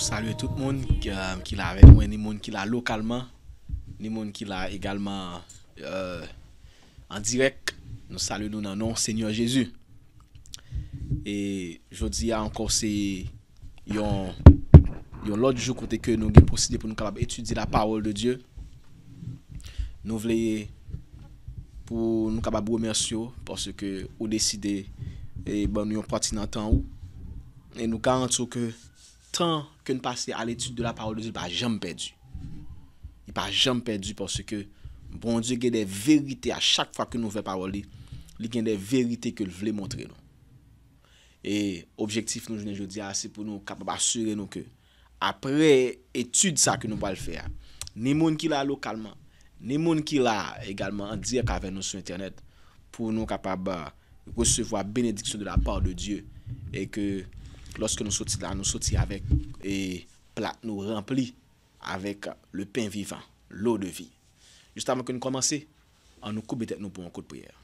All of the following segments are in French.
Nou salwe tout moun ki euh, la avè mwen, ni moun ki la lokalman, ni moun ki la egalman an euh, direk. Nou salwe nou nanon, Seigneur Jezu. E jodi ya ankor se yon lòdjou kote ke nou ge poside pou nou kabab etudi la parol de Diyo. Nou vleye pou nou kabab wou mersyo, porsi ke ou deside e ban nou yon pati nan tan ou. E nou ka anso ke... Tant ke nou pase al etude de la parol de Dieu Pa jam perdi Pa jam perdi porsi ke Bon Dieu ah, gen de verite a chak fwa ke nou fwe paroli Li gen de verite ke nou vle montre E Objektif nou jounen joudi a Se pou nou kapab asure nou ke Apre etude sa ke nou wale fwe Ne moun ki la lokalman Ne moun ki la egalman An dire ka ven nou sou internet Pou nou kapab recevo a benediksyon De la par de Dieu E ke Lorske nou soti la, nou soti avek e plat nou rempli avek le pen vivan, l'o de vi. Juste amman kon kon komanse, an nou koube det nou pou an kou de prier.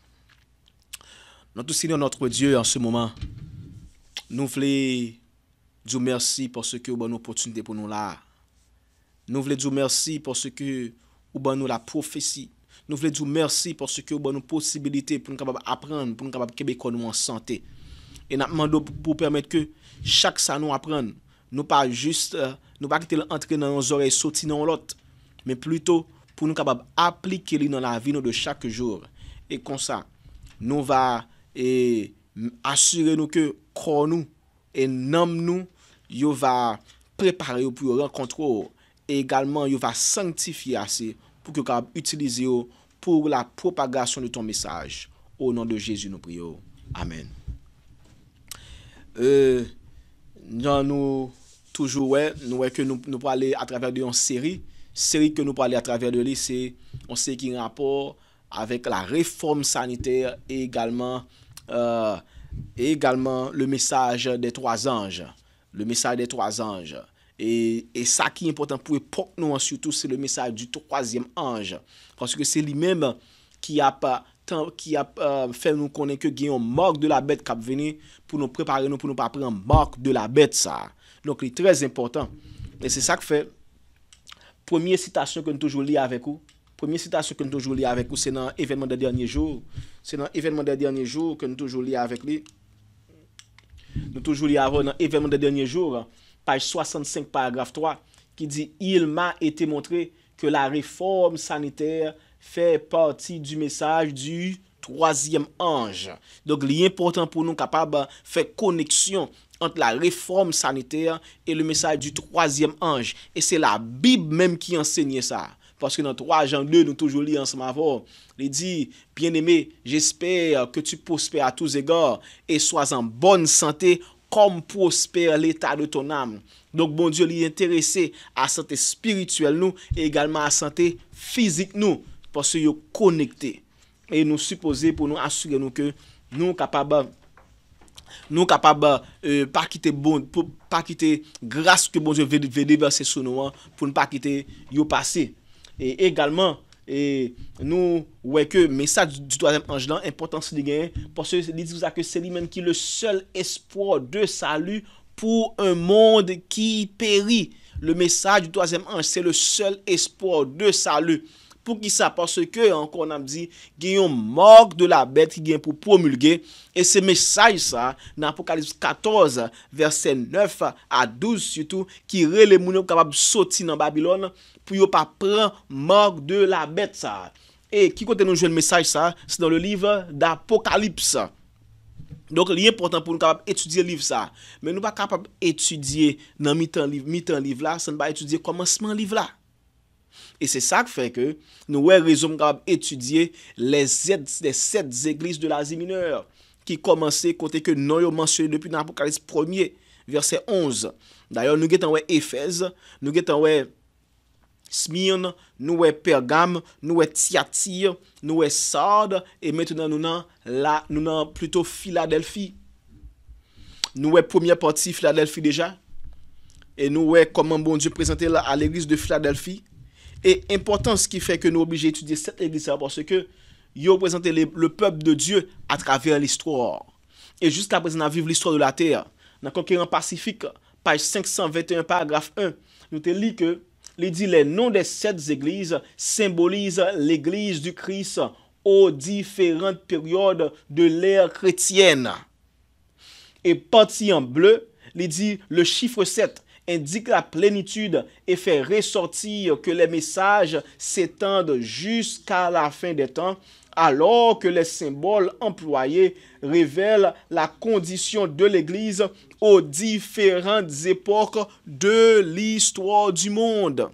Noutou sinon noutou diyo an se mouman, nou vle diou mersi porsi ke ou ban nou potsinite pou nou la. Nou vle diou mersi porsi ke ou ban nou la profesi. Nou vle diou mersi porsi ke ou ban nou posibilite pou nou kabab apren, pou nou kabab kebe kon nou an sante. E nan mando pou pwemet ke chak sa nou apren, nou pa jist euh, nou pa ki te entre nan zore soti nan lot, men pluto pou nou kabab aplike li nan la vi nou de chak jour, e konsa nou va asyre nou ke kou nou e nam nou yo va prepare yo pou yo rekontro, e egalman yo va santifi ase pou yo kabab utilize yo pou la propagasyon de ton mesaj, ou nan de jesu nou priyo, amen e Nan nou toujou wè, nou wè ke nou pwale a travèr de yon seri. Seri ke nou pwale a travèr de li, se on se ki n rapor avèk la reform saniter e egalman euh, le mesaj de Trois Anj. Le mesaj de Trois Anj. E sa ki important pou epok nou an soutou se le mesaj du Trois Anj. Koske se li mèm ki a pa... tan ki ap fèm nou konen ke gen yon mok de la bet kap veni, pou nou prepare nou pou nou pa apren mok de la bet sa. Non ki lè trez important. E se sa k fè, premiye sitasyon ke nou toujou lè avèk ou, premiye sitasyon ke nou toujou lè avèk ou, se nan evenman de dènyè jour, se nan evenman de dènyè jour ke nou toujou lè avèk lè, nou toujou lè avèk ou nan evenman de dènyè jour, paj 65 paragraf 3, ki di, il m'a etè montré ke la reforme sanitaire Fè pati di mesaj di troasyem anj. Donk li important pou nou kapab fè koneksyon ant la reform saniter e le mesaj di troasyem anj. E se la bib mèm ki ensegnye sa. Paske nan troajan le nou toujou li ansama vò. Li di, bien eme, jesper ke tu posper a touz egor e swaz an bonn sante kom posper l'eta de ton am. Donk bon di li enterese a sante spirituel nou e egalman a sante fizik nou. Pwa se yo konekte. E nou suppose pou nou asuge nou ke nou kapaba. Nou euh, kapaba pa kite bon. Pa kite grase ke bon zyon vede vese sou nou an. Pwa nou pa kite yo pase. E egalman nou wè ke mesaj du 3e anj lan. Impotant se li gen. Pwa se li di wazak se li men ki le sel espo de salu pou un moun de ki peri. Le mesaj du 3e anj se le sel espo de salu. Pou ki sa pa se ke an kon nam di gen yon mor de la bet ki gen pou promulge. E se mesaj sa nan apokalips 14 versen 9 a 12 yotou ki re le moun yo kapab soti nan Babilon pou yo pa pran mor de la bet sa. E ki konten nou jwen mesaj sa se nan le liv d'apokalips. Donk liye portan pou nou kapab etudye liv sa. Men nou pa kapab etudye nan mitan liv la san ba etudye komansman liv la. Et c'est ça qui fait que nous voyons résumé étudier les 7 églises de l'Asie mineure qui commençait quand nous l'avons mentionné depuis l'Apocalypse 1, verset 11. D'ailleurs, nous voyons Ephèse, nous voyons Smyrne, nous voyons Pergam, nous voyons Thiatire, nous voyons Sade et maintenant, nous voyons plutôt Philadelphie. Nous voyons première partie Philadelphie déjà et nous voyons comment bon Dieu présentait l'église de Philadelphie Et important ce qui fait que nous obligez étudier cette église, c'est parce que il y a représenté le peuple de Dieu à travers l'histoire. Et juste après ça, on a vu l'histoire de la terre. Dans Conquérant Pacifique, page 521, paragraphe 1, il y a dit que les noms de cette église symbolisent l'église du Christ aux différentes périodes de l'ère chrétienne. Et parti en bleu, il y a dit le chiffre 7. indique la plénitude et fait ressortir que les messages s'étendent jusqu'à la fin des temps, alors que les symboles employés révèlent la condition de l'Église aux différentes époques de l'histoire du monde.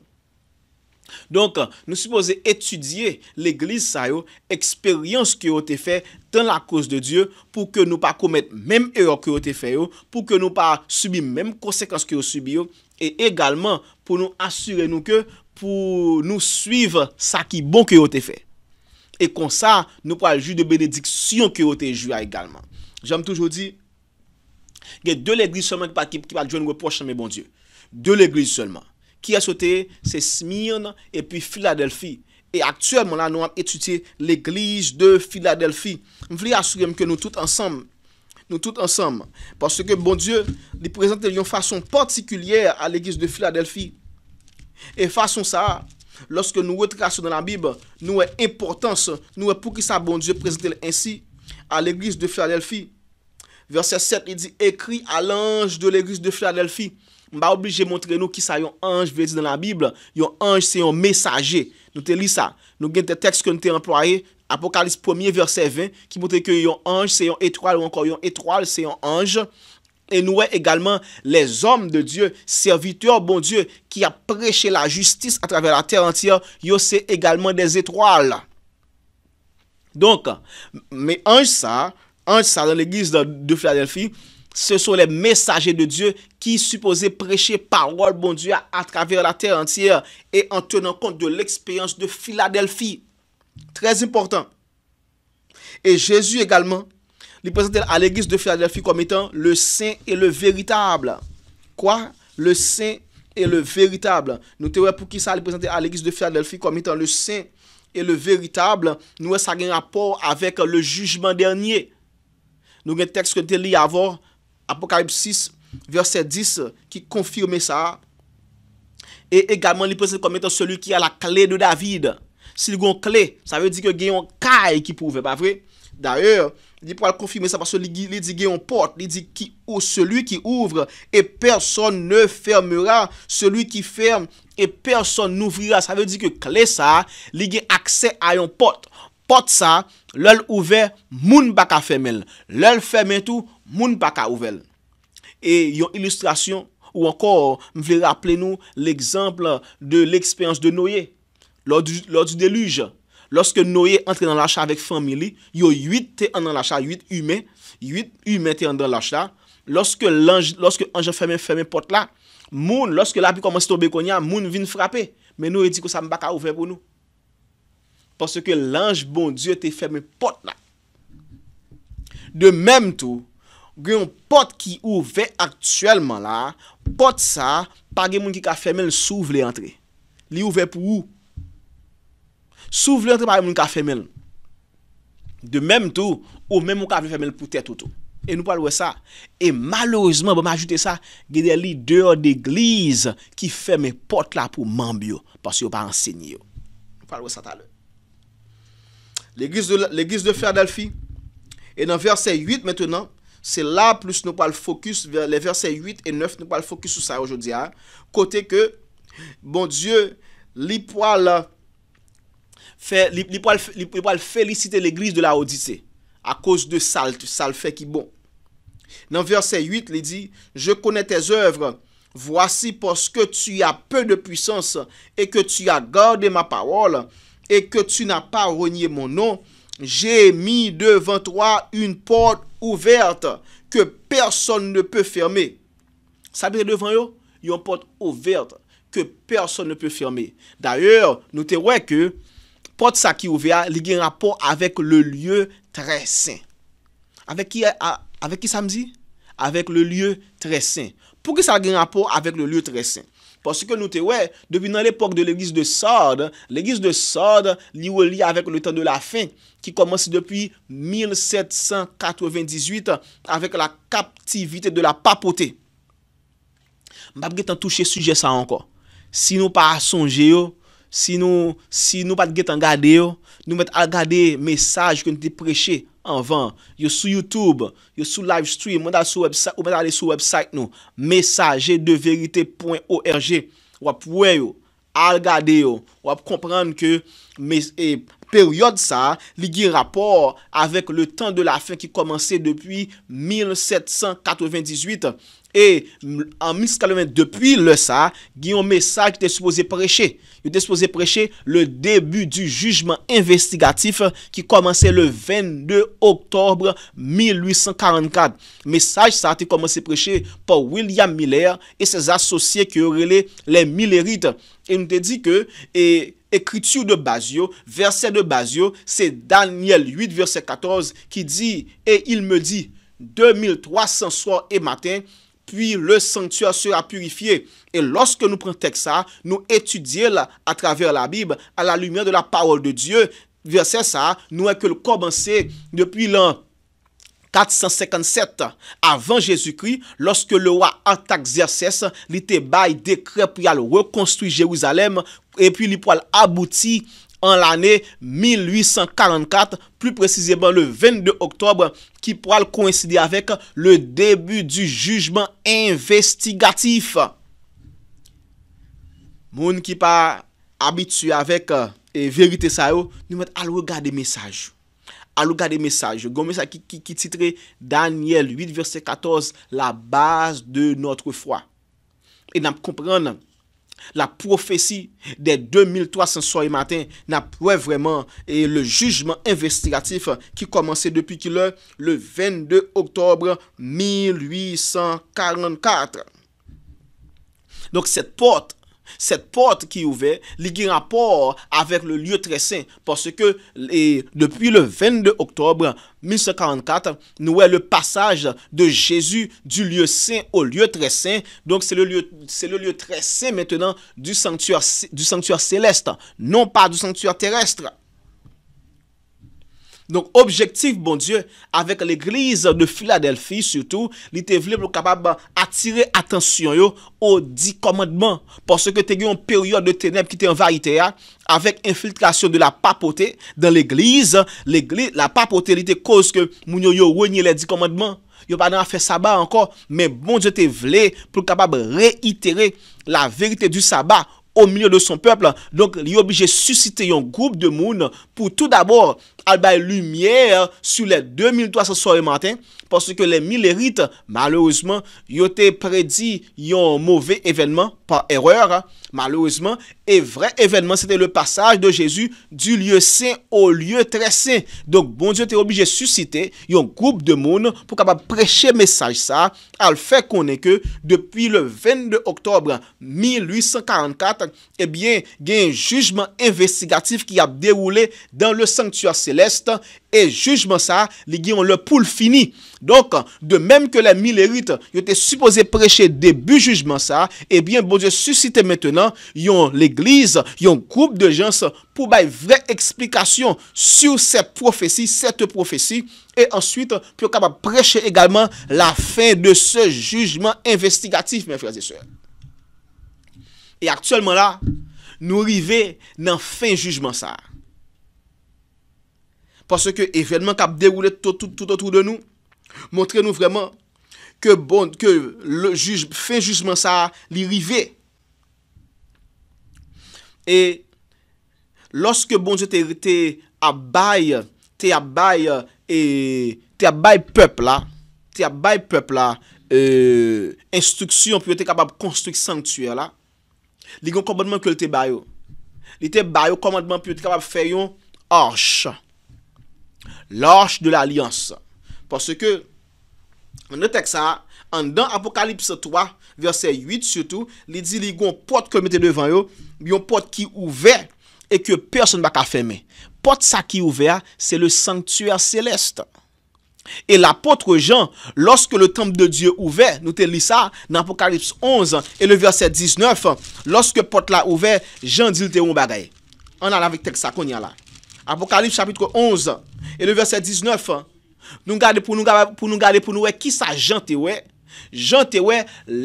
Donk nou suppose etudye l'Eglise sa yo Eksperyans ki yo te fe Tan la kouse de Diyo Pou ke nou pa komet mem eror ki yo te fe yo Pou ke nou pa subi mem konsekans ki yo subi yo E egalman pou nou asyre nou ke Pou nou suiv sa ki bon ki yo te fe E kon sa nou pal ju de benediksyon ki yo te ju a egalman Jame toujou di Ge de l'Eglise solman ki pa djwen wè pochame bon Diyo De l'Eglise solman qui a sauté, c'est Smyrne et puis Philadelphie. Et actuellement, là, nous avons étudié l'église de Philadelphie. Je voulais assurer que nous tous ensemble, nous tous ensemble, parce que bon Dieu, il présente une façon particulière à l'église de Philadelphie. Et façon ça, lorsque nous retraçons dans la Bible, nous avons importance, nous avons pour qui ça, bon Dieu, présente ainsi à l'église de Philadelphie. Verset 7, il dit, écrit à l'ange de l'église de Philadelphie. Mba oblige mwontre nou ki sa yon anj, veli di nan la Bible, yon anj se yon mesajer. Nou te li sa, nou gen te tekst kon te employe, Apokalis 1, verset 20, ki mwontre ki yon anj se yon etroal ou ankon yon etroal se yon anj. E nou wey egalman les om de Diyo, serviteur bon Diyo, ki apreche la justis atraver la ter entier, yo se egalman des etroal. Donk, me anj sa, anj sa nan l'eglise de Philadelphia. ce sont les messagers de Dieu qui supposaient prêcher parole bon Dieu à, travers la terre entière et en tenant compte de l'expérience de Philadelphie. Très important. Et Jésus également, il présentait à l'église de Philadelphie comme étant le saint et le véritable. Quoi Le saint et le véritable. Nous te pour qui ça il à l'église de Philadelphie comme étant le saint et le véritable. Nous, ça a un rapport avec le jugement dernier. Nous avons un texte que tu lis avant Apokarib 6, verset 10, ki konfirme sa. E egalman li prese komete, selu ki a la kle de David. Sil gon kle, sa ve di ke geyon kay ki pouve. Ba vre? Darye, li pou al konfirme sa, parce li di geyon pot, li di ki ou selu ki ouvre, e person ne fermera. Selu ki ferme, e person nouvira. Sa ve di ke kle sa, li ge akse a yon pot. Pot sa, lel ouve, moun baka femel. Lel femetu, Moun baka ouvel E yon ilustrasyon Ou ankor m vle rappele nou L'exemple de l'eksperyans de Noye Lors du deluge Lorske Noye entre nan lacha Avek famili Yon 8 te an nan lacha 8 hume te an nan lacha Lorske anje ferme pot la Moun lorske la pi koman sito bekonya Moun vin frape Men Noye di ko sa m baka ouvel pou nou Paske lange bon die te ferme pot la De menm tou Gwe yon pot ki ouve aktuelman la Pot sa Pa ge moun ki ka femel sou vle entre Li ouve pou ou? Sou vle entre pa ge moun ki ka femel De menm tou Ou menm moun ki ka femel pou te toutou E nou palwe sa E malorizman pou ma ajoute sa Gwe de li deor deglize Ki feme pot la pou mambyo Pas yo pa ensegne yo Nou palwe sa talen L'eglise de Ferdelfi E nan verse 8 maintenant C'est là plus nous pas le focus vers les versets 8 et 9 nous pas le focus sur ça aujourd'hui hein. côté que bon Dieu li fait féliciter l'église de la Odyssée à cause de ça ça le fait qui bon. Dans verset 8, il dit "Je connais tes œuvres Voici parce que tu as peu de puissance et que tu as gardé ma parole et que tu n'as pas renié mon nom, Jè mi devan to a yon pote ouverte ke person ne pe ferme. Sabi se devan yo? Yon pote ouverte ke person ne pe ferme. D'ailleurs, nou te wè ke pote sa ki ouverte li gen rapor avek le liye tre sen. Avek ki sa mzi? Avek le liye tre sen. Pou ki sa gen rapor avek le liye tre sen? Pon se ke nou te wè, depi nan l'epok de l'Eglise de Sorde, l'Eglise de Sorde li wè li avèk le tan de la fin ki komanse depi 1798 avèk la kaptivite de la papote. Mbap ge tan touche suje sa anko. Si nou pa a sonje yo, si nou pat ge tan gade yo, nou met a gade mesaj ke nou te preche yo. Anvan, yo sou Youtube, yo sou Livestream, ou mwen ale sou website nou, mesajedeverite.org, wap wè yo, al gade yo, wap komprende ke e, peryode sa, li gi rapor avek le tan de la fin ki komanse depi 1798, e an 1798 depi le sa, gi yon mesaj te soupoze preche. Yo te espose preche le debu di jujman investigatif ki komanse le 22 oktobre 1844. Mesaj sa te komanse preche pa William Miller e se asosye ki yorele le Millerite. E nou te di ke ekritu de Bajio, verse de Bajio, se Daniel 8 verse 14 ki di e il me di 2300 soor e matin. puis le sanctua sera purifiye. Et lorsque nou prentèk sa, nou etudye la, a travers la Bible, a la lumière de la parole de Dieu, versè sa, nou akèl komanse, depi l'an 457, avan Jésus-Christ, lorsque le roi atak zersè sa, li te baye de krep, pri al reconstruit Jérusalem, et puis li pou al abouti, En l'année 1844, plus précisément le 22 octobre, ki pou al coincidir avec le début du jugement investigatif. Moun ki pa habituye avek euh, verite sa yo, nou met alou gade mesaj. Alou gade mesaj. Gome sa ki titre Daniel 8, verset 14, la base de notre foi. Et nam komprende, la prophétie des 2300 soirs et matins n'a pas vraiment et le jugement investigatif qui commençait depuis qu'il le 22 octobre 1844. Donc cette porte cette porte qui est ouverte, rapport avec le lieu très saint. Parce que depuis le 22 octobre 1144, nous avons le passage de Jésus du lieu saint au lieu très saint. Donc c'est le lieu, c'est le lieu très saint maintenant du sanctuaire, du sanctuaire céleste, non pas du sanctuaire terrestre. Donc, objectif, bon dieu, avèk l'Eglise de Philadelphie, surtout, li te vle pou kapab attirer atensyon yo ou di komandman, porsè ke te gen yon periode de teneb ki te envahite ya, avèk infiltrasyon de la papote dan l'Eglise, la papote li te koz ke mounyo yo renye le di komandman, yo pa nan a fè sabat ankon, men bon dieu te vle pou kapab reitere la verite du sabat ou mounyo de son people, donc, li obige susite yon group de moun pou tout d'abord al ba lumièr sou lè 2003 sa soye matè porsè ke lè milerit malouzman yote predi yon mouvè evenman pa erreur malouzman e vre evenman sè te lè passage de Jésus du lye sè ou lye tre sè donk bon diyo te obi jè susite yon koup de moun pou ka pa preche mesaj sa al fè konè ke depi lè 22 oktobre 1844 e bie gen jujman investigatif ki ap deroule dan lè sanktuasyen lest, e jujman sa, li giyon le pou l fini. Donk, de menm ke la milerit, yo te supose preche debu jujman sa, e eh bien, bon, yo susite mettenan, yon l'eglize, yon group de gens pou baye vre explikasyon sou se profesi, sete profesi, e answit, pou yo kaba preche egalman la fin de se jujman investigatif, men frase se. E aktuelman la, nou rive nan fin jujman sa. Pwase ke evenman kap deroule tout outou de nou, montre nou vreman, ke bon, ke le juj, fe juzman sa li rive. E, loske bon, te abay, te abay, te abay pep la, te abay pep la, e, euh, instruksyon pou yo te kapab konstruks sanktyer la, li gon komandman ke li te bayo. Li te bayo komandman pou yo te kapab feryon, orch, orch, L'arche de l'alliance. Parce que, an de teksa, an dan apokalips 3, verse 8 surtout, li di li gon pot ke mette devan yo, yon pot ki ouve, e ke person bak a feme. Pot sa ki ouve, se le sanktuer seleste. E la pot rejan, loske le temp de die ouve, nou te li sa, nan apokalips 11, e le verse 19, loske pot la ouve, jan di li te ou bagay. An ala vek teksa kon yan la. Apokalips chapitre 11 et le verset 19 nou gade pou nou gade pou nou we ki sa jante we jante we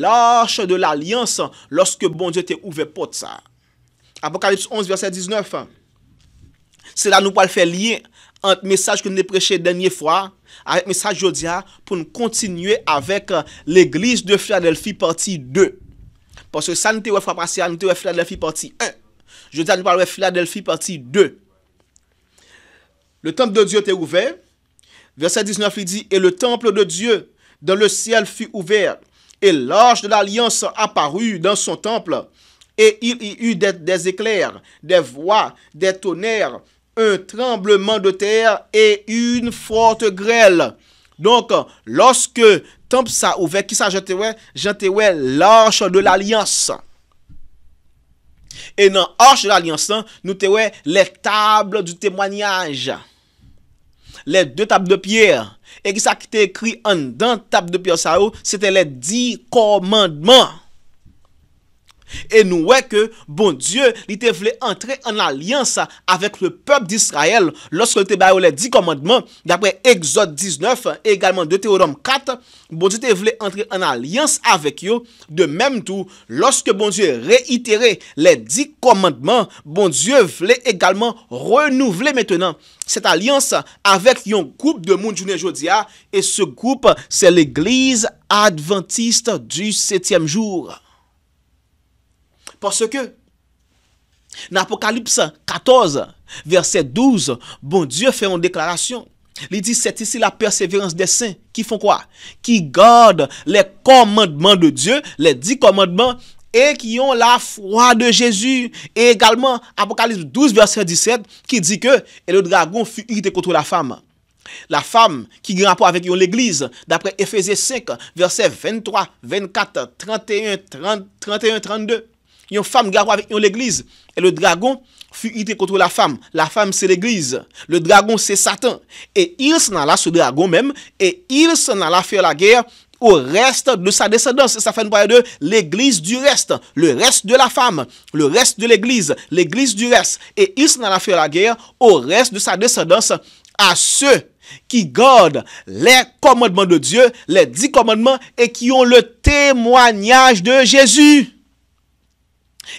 lache de l'alyans loske bon die te ouve pot sa Apokalips 11 verset 19 se la nou pal fe liye ante mesaj ke nou ne preche denye fwa ante mesaj jodia pou nou kontinue avek euh, l'eglise de Philadelphia parti 2 poske sa nou te we fwa prasyan nou te we Philadelphia parti 1 jodia nou pal we Philadelphia parti 2 Le temple de Dieu était ouvert. Verset 19, il dit, et le temple de Dieu dans le ciel fut ouvert, et l'arche de l'alliance apparut dans son temple, et il y eut des, éclairs, des voix, des tonnerres, un tremblement de terre et une forte grêle. Donc, lorsque temple s'est ouvert, qui ça ouais l'arche de l'alliance. Et dans l'arche de l'alliance, nous te les tables du témoignage. Les deux tables de pierre. Et qui s'a écrit en deux tables de pierre sa eau, oh, c'était les dix commandements. E nou wè ke bon Diyo li te vle entre an alians avèk le pep d'Israël Lorske bon te bayou le di komandman d'apre Exod 19 e egalman de Teodom 4 Bon Diyo te vle entre an alians avèk yo De menm tou, loske bon Diyo reitere ah, le di komandman Bon Diyo vle egalman renouvle metenen Set alians avèk yon koup de Mounjouni Jodia E se koup se l'Eglise Adventiste du 7e jour Parce que, dans Apocalypse 14, verset 12, bon Dieu fait une déclaration. Il dit, c'est ici la persévérance des saints qui font quoi Qui gardent les commandements de Dieu, les dix commandements, et qui ont la foi de Jésus. Et également, Apocalypse 12, verset 17, qui dit que, et le dragon fut irrité contre la femme. La femme qui a rapport avec l'église, d'après Ephésiens 5, verset 23, 24, 31, 30, 31, 32. Une femme garou avec l'église. Et le dragon fut irrité contre la femme. La femme, c'est l'église. Le dragon, c'est Satan. Et il s'en alla, ce dragon même, et il s'en alla faire la guerre au reste de sa descendance. Et Ça fait une parler de l'église du reste, le reste de la femme, le reste de l'église, l'église du reste. Et il s'en alla faire la guerre au reste de sa descendance à ceux qui gardent les commandements de Dieu, les dix commandements, et qui ont le témoignage de Jésus.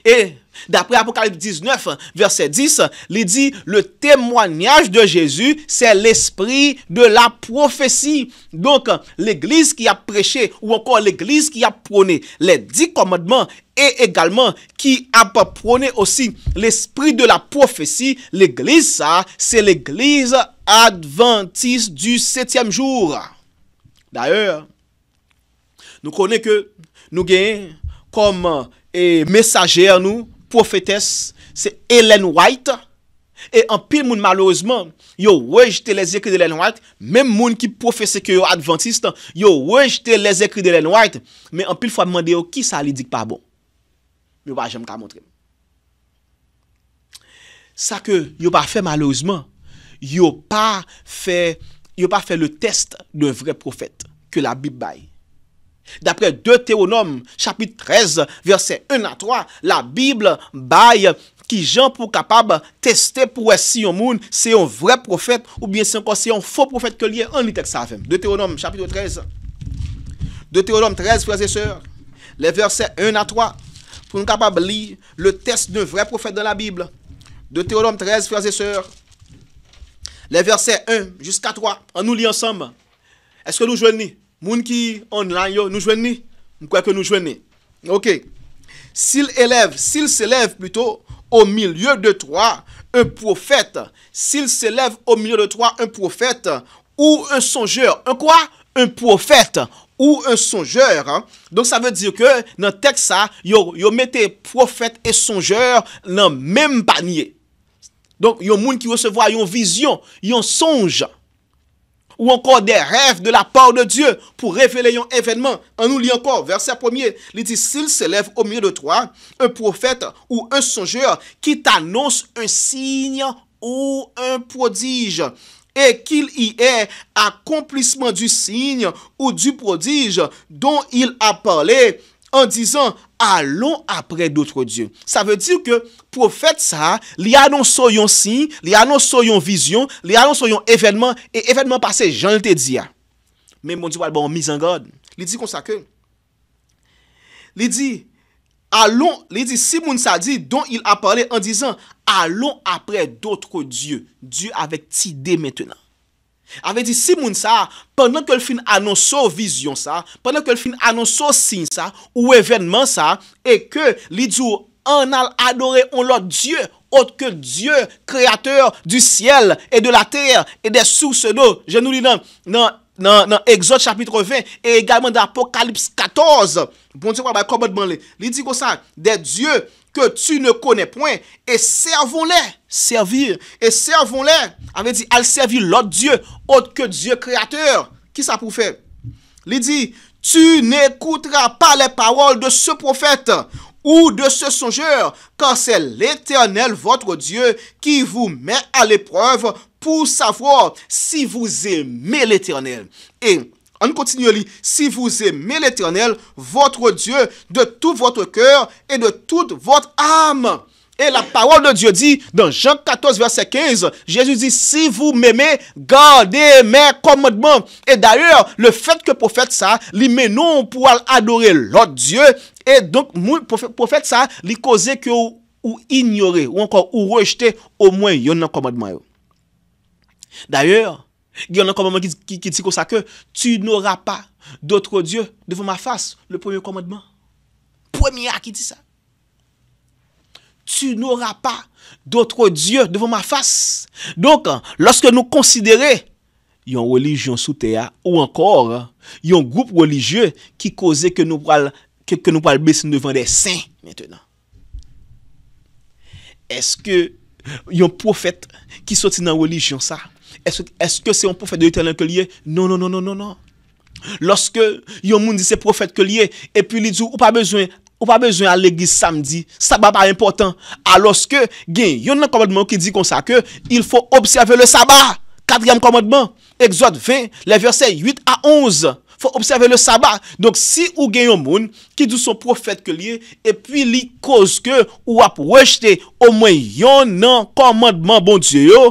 Et d'après Apocalypse 19, verset 10, il dit, le témoignage de Jésus, c'est l'esprit de la prophétie. Donc, l'église qui a prêché, ou encore l'église qui a prôné les dix commandements, et également qui a prôné aussi l'esprit de la prophétie, l'église, ça, c'est l'église adventiste du septième jour. D'ailleurs, nous connaissons que nous gagnons comme E mesajer nou, profetes, se Ellen White. E an pil moun malouzman, yo wèjte le zekri de Ellen White. Mem moun ki profese ke yo Adventiste, yo wèjte le zekri de Ellen White. Men an pil fwa mwande yo oh, ki sa li dik pa bon. Yo wèjte mwen ta montre. Sa ke yo wèjte malouzman, yo wèjte le test de vre profet ke la Bibbay. D'après Deutéronome chapitre 13 verset 1 à 3, la Bible baille qui gens pour capable tester pour si un monde c'est un vrai prophète ou bien c'est encore un faux prophète que lié en texte Deutéronome chapitre 13. Deutéronome 13 frères et sœurs, les versets 1 à 3 pour nous capable lire le test d'un vrai prophète dans la Bible. Deutéronome 13 frères et sœurs, les versets 1 jusqu'à 3, on nous lit ensemble. Est-ce que nous jouons? Moun ki online yo, nou jwen ni? Mwen kwa ke nou jwen ni? Ok. Sil eleve, sil se eleve plutôt, o milieu de toi, un profet. Sil se eleve o milieu de toi, un profet ou un sonjeur. Un kwa? Un profet ou un sonjeur. Donk sa ve diyo ke nan teksa, yo mette profet e sonjeur nan menm banye. Donk yo moun ki yo se vwa, yo yon vizyon, yo yon sonj. ou encore des rêves de la part de Dieu pour révéler un événement. On nous lit encore verset 1er. Il dit, s'il s'élève au milieu de toi, un prophète ou un songeur qui t'annonce un signe ou un prodige et qu'il y ait accomplissement du signe ou du prodige dont il a parlé en disant alon apre doutre Diyo. Sa ve di ke, pou fet sa, li anon soyon sin, li anon soyon vizyon, li anon soyon evenman, e evenman pase janlite diya. Men moun di wal bon mizan god, li di konsake. Li di, alon, li di Simon sa di, don il apare an dizan, alon apre doutre Diyo. Diyo avek ti de mettenan. Ave di si moun sa, Pendan ke l fin anonso vizyon sa, Pendan ke l fin anonso sin sa, Ou evenman sa, E ke li djou anal adore on lot djou, Ot ke djou kreator du siel, E de la ter, E de sou se nou, Je nou bon li nan exot chapitre 20, E egalman da apokalips 14, Bon diwa ba komotman li, Li di kousak, De djou, tu ne connais point, et servons-les, servir, et servons-les, avait dit, al servir l'autre Dieu, autre que Dieu créateur. Qui ça pour faire? dit, tu n'écouteras pas les paroles de ce prophète ou de ce songeur, car c'est l'Éternel votre Dieu qui vous met à l'épreuve pour savoir si vous aimez l'Éternel. Et on continue, lire... Si vous aimez l'Éternel, votre Dieu, de tout votre cœur et de toute votre âme. Et la parole de Dieu dit, dans Jean 14, verset 15, Jésus dit, si vous m'aimez, gardez mes commandements. Et d'ailleurs, le fait que prophète ça, met non pour adorer l'autre Dieu, et donc, prophète ça, lui causer que ou, ou ignorer, ou encore, ou rejeter au moins, il y a un commandement. D'ailleurs, Yon an komodman ki di kon sa ke, tu noura pa doutro dieu devon ma fase, le pwemye komodman. Pwemye a ki di sa. Tu noura pa doutro dieu devon ma fase. Donk, lòske nou konsidere yon religyon sou te a, ou ankor, yon goup religyon ki koze ke nou pal besi nou devon de sè, eske yon profet ki soti nan religyon sa? eske se yon profet de Yotelan ke liye? Non, non, non, non, non, non. Lorske yon moun di se profet ke liye, epi li di ou pa bejwen, ou pa bejwen a legis samdi, sabab a important, aloske gen yon an komadman ki di konsa ke, il fò observe le sabab, katriyam komadman, exot 20, le verse 8 a 11, fò observe le sabab. Donk si ou gen yon moun, ki di son profet ke liye, epi li koz ke ou ap wèjte, ou mwen yon an komadman bon diyo yo,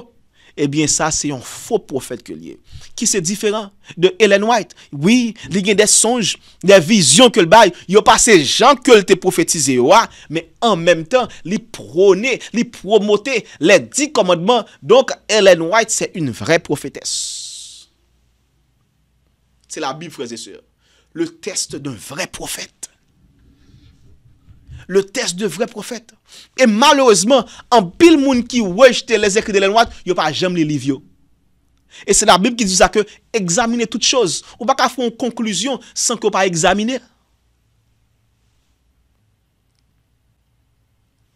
eh bien ça c'est un faux prophète que est. qui c'est différent de Ellen White oui il y a des songes des visions que le bail il a pas ces gens que le prophétisé mais en même temps les prôner les promoter les dix commandements donc Ellen White c'est une vraie prophétesse c'est la Bible frères et sœurs le test d'un vrai prophète le test de vrai prophète. Et malheureusement, en pile monde qui rejette les écrits de n'y a pas jamais les livres. Et c'est la Bible qui dit ça que examiner toutes choses. Ou pas qu'à faire une conclusion sans qu'on pas examiner.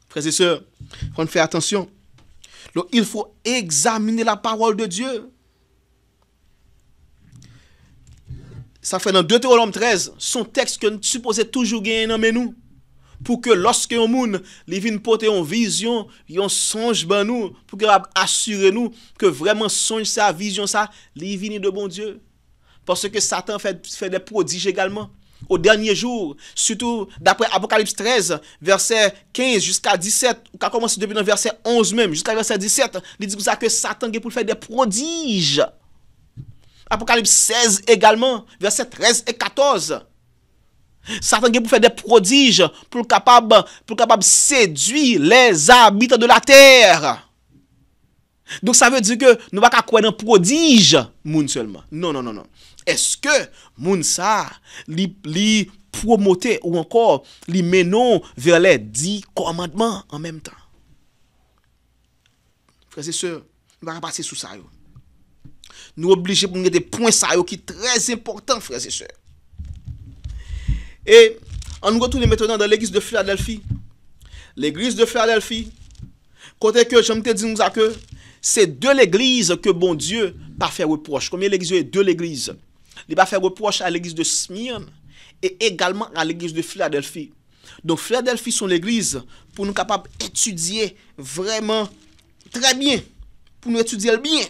Frères et sœurs, faut faire attention. il faut examiner la parole de Dieu. Ça fait dans Deutéronome 13, son texte que nous supposons toujours gagner dans nous. pou ke loske yon moun, li vin pote yon vizyon, yon sonj ban nou, pou ke asyre nou, ke vreman sonj sa, vizyon sa, li vin yon de bon Diyo. Pwase ke Satan fè de prodij egalman. Ou denye jour, soutou, dapre Apokalips 13, versè 15, jiska 17, ou ka komanse devine versè 11 mèm, jiska versè 17, li di pou sa ke Satan gè pou fè de prodij. Apokalips 16 egalman, versè 13 et 14, Satan gen pou fè de prodij pou kapab pou kapab sèdoui les abit de la tèr Donk sa vè di ke nou baka kwen an prodij moun selman Non, non, non, non, eske moun sa li promote ou ankor li menon ver lè di komandman an menm tan Frèze sè, nou va rapatse sou sa yo Nou oblige pou mwen gen de poun sa yo ki trèz important frèze sè Et on retourne maintenant dans l'église de Philadelphie. L'église de Philadelphie, côté que je me te dis que c'est de l'église que bon Dieu pas faire reproche. Combien l'église est de l'église Il pas faire reproche à l'église de Smyrne et également à l'église de Philadelphie. Donc Philadelphie sont l'église pour nous capables d'étudier vraiment très bien, pour nous étudier bien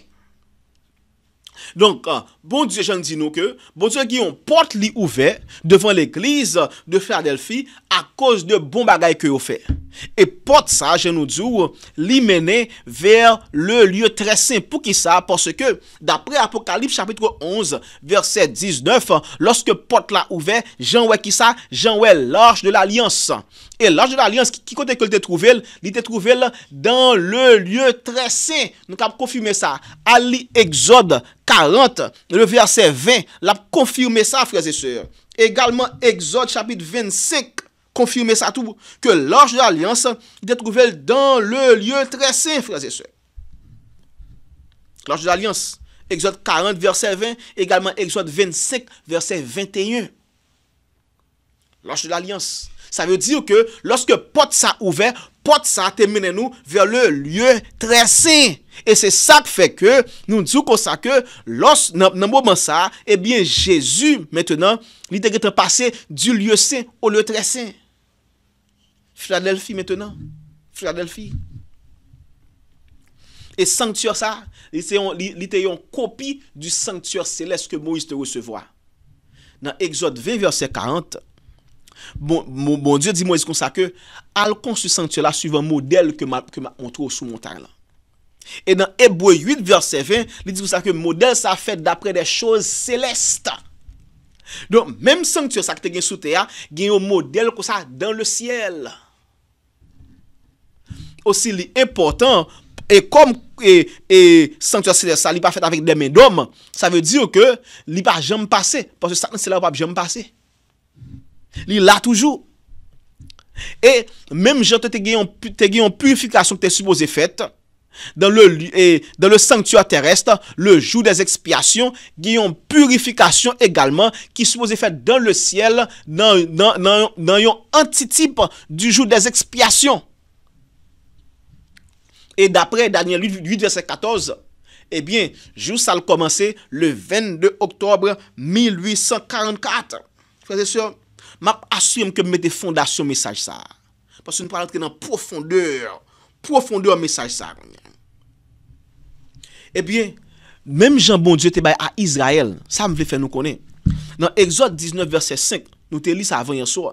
Donk, euh, bon dijen di nou ke, bon dijen ki yon porte li ouve devant l'eklize de Ferdelfi a koz de bon bagay ke yon fè. E pot sa, je nou djou, li mene ver le liye tresen pou ki sa Porske, dapre apokalip chapitre 11, verset 19 Lorske pot la ouve, janwe ki sa, janwe larch de l'alyans E larch de l'alyans, ki kote ke li te truvel? Li te truvel dan le liye tresen Nou ka pou konfume sa Ali, exode 40, verset 20, la pou konfume sa, frese se Egalman, exode chapitre 25, verset 20 confirmer ça tout, que l'ange de l'alliance est trouvé dans le lieu très saint, frères et sœurs. L'ange de l'alliance, Exode 40, verset 20, également Exode 25, verset 21. L'ange de l'alliance. Ça veut dire que lorsque porte ça ouvert, porte ça terminée nous vers le lieu très saint. Et c'est ça qui fait que nous disons comme ça que lorsque dans moment ça, eh bien Jésus maintenant, il est passé du lieu saint au lieu très saint. Fradel fi metenan. Fradel fi. E sanktyor sa, li te yon kopi du sanktyor selest ke Moise te recevoa. Nan exote 20 verset 40, bon diyo di Moise kon sa ke, al kon su sanktyor la suivan model ke ma kontro sou montan la. E nan ebwe 8 verset 20, li diyo sa ke, model sa fe dapre de chose selest. Don, menm sanktyor sa ki te gen sou te ya, gen yo model kon sa dan le siel. aussi important et comme et, sanctuaire céleste n'est pas fait avec des mains ça veut dire que n'est pas jamais passé parce que ça c'est là pas jamais passé Il là toujours et même je tu te une purification que tu es supposé faire dans le dans le sanctuaire terrestre le jour des expiations une purification également qui supposé faire dans le ciel dans dans du jour des expiations E d'apre Daniel 8, verset 14, e eh bien, jous sa l komanse le 22 oktobre 1844. Fase se, mak asyem ke mwete fondasyon mesaj sa. Pasou nou pral entre nan profondeur, profondeur mesaj sa. E eh bien, menm jan bondye te bay a Izrael, sa mwle fè nou konen. Nan Exodus 19, verset 5, Nou te lis a avan yon so.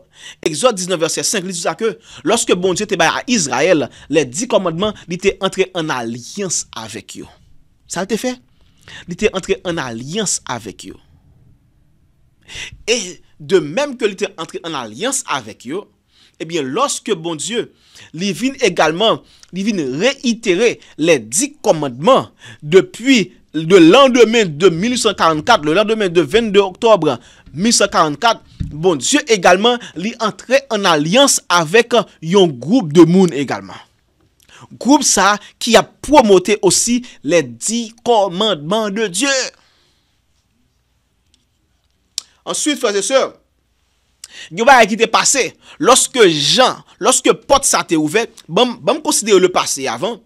Exode 19 verset 5 lis yon sa ke. Lorske bon die te bay a Yisrael. Le di komadman li te entre en alians avek yo. Sa le te fe? Li te entre en alians avek yo. E de menm ke li te entre en alians avek yo. Ebyen eh loske bon die. Li vin egalman. Li vin reitere le di komadman. Depuy. Le lendemè de 1844, le lendemè de 22 octobre 1844, bon, Diyo egalman li entre en alians avèk yon groub de moun egalman. Groub sa ki a promote osi le di komandman de Diyo. Answit fwase se, Gyo bay akite pase, loske jan, loske pot sa te ouve, bom, bom konsidere le pase avan.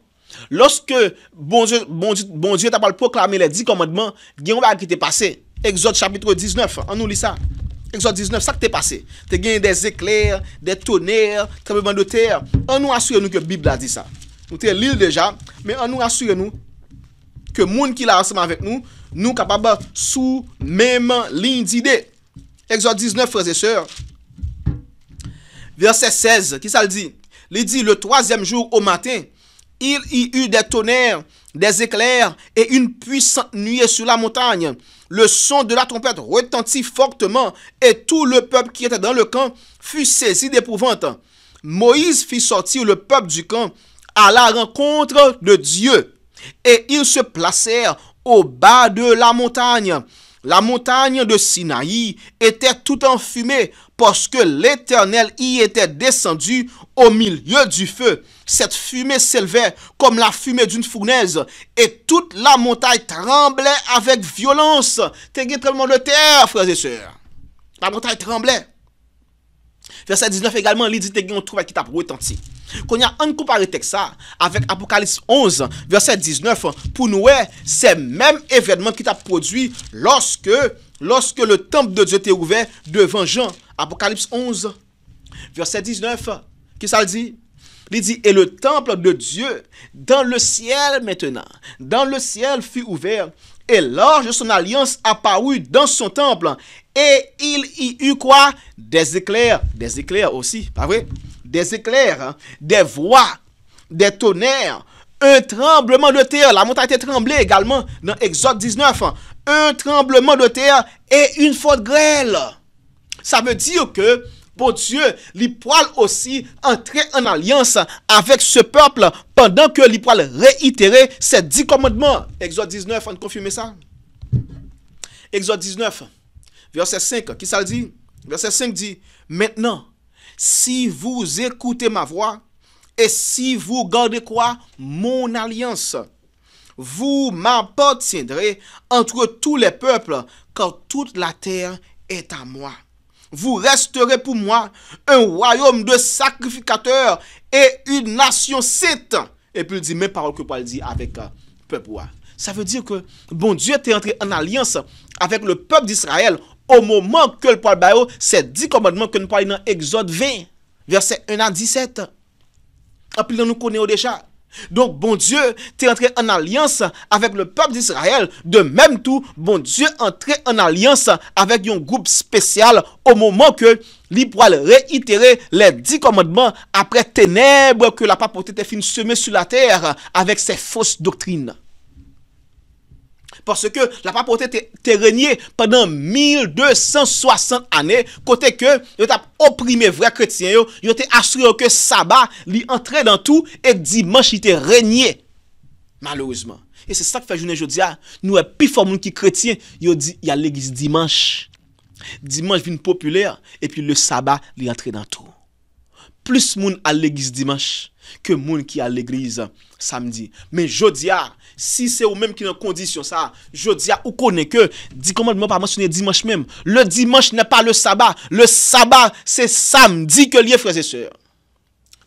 Lorske bon diyo te apal proklame le di komadman, gen wak ki te pase. Exot chapitre 19, an nou li sa. Exot 19, sa ki te pase. Te gen de zekler, de toner, te beman de ter. An nou asuyen nou ke bib la di sa. Nou te li l deja, men an nou asuyen nou ke moun ki la asyman vek nou, nou kapaba sou meman lin di de. Exot 19, frase seur. Verset 16, ki sa li di? Li di, le troasyem jouk ou maten, Il y eut des tonnerres, des éclairs et une puissante nuée sur la montagne. Le son de la trompette retentit fortement et tout le peuple qui était dans le camp fut saisi d'épouvante. Moïse fit sortir le peuple du camp à la rencontre de Dieu et ils se placèrent au bas de la montagne. La montagne de Sinaï était tout en fumée parce que l'Éternel y était descendu au milieu du feu cette fumée s'élevait comme la fumée d'une fournaise, et toute la montagne tremblait avec violence. T'es tremblement de terre, frères et sœurs. La montagne tremblait. Verset 19 également, il dit que tu qu'il qui t'a retenti. Qu'on y a un comparé avec ça avec Apocalypse 11, verset 19, pour nous, c'est même événement qui t'a produit lorsque, lorsque le temple de Dieu était ouvert devant Jean. Apocalypse 11, verset 19, qui ça dit il dit, et le temple de Dieu dans le ciel maintenant, dans le ciel fut ouvert, et l'orge de son alliance apparut dans son temple, et il y eut quoi Des éclairs, des éclairs aussi, pas vrai Des éclairs, hein. des voix, des tonnerres, un tremblement de terre, la montagne a été tremblée également dans Exode 19, hein. un tremblement de terre et une forte grêle. Ça veut dire que bon Dieu, les poil aussi entrer en alliance avec ce peuple pendant que les poils réitérer ses dix commandements. Exode 19, on confirme ça. Exode 19, verset 5, qui ça dit? Verset 5 dit, maintenant, si vous écoutez ma voix et si vous gardez quoi? Mon alliance vous m'appartiendrez entre tous les peuples, car toute la terre est à moi vous resterez pour moi un royaume de sacrificateurs et une nation sainte. Et puis il dit, même paroles que Paul dit avec le euh, peuple. Ça veut dire que bon Dieu était entré en alliance avec le peuple d'Israël au moment que le Paul Bayo, s'est dit commandements que nous parlons dans Exode 20, verset 1 à 17. Et puis nous connaissons déjà. Donk bon die te entre en alians avek le pep di Israel, de menm tou bon die entre en alians avek yon goup spesyal o mouman ke li pou al reitere le di komadman apre tenebre ke la papote te fin seme sou la ter avek se fos doktrine. Porske la papote te renyen Pendan 1260 ane Kote ke yo te opprime vre kretien yo Yo te asru yo ke Saba Li entre nan tou Et Dimanche li te renyen Malouzman E se sa ki fè jounen jodia ah. Nou epi fò moun ki kretien Yo di yal legis Dimanche Dimanche vin populè E pi le Saba li entre nan tou Plis moun al legis Dimanche ke moun ki a l'eglize samdi. Men jodia, si se ou menm ki nan kondisyon sa, jodia ou konen ke, di konman mwen pa mansyonye dimanche menm, le dimanche ne pa le sabat, le sabat se samdi ke liye freze se.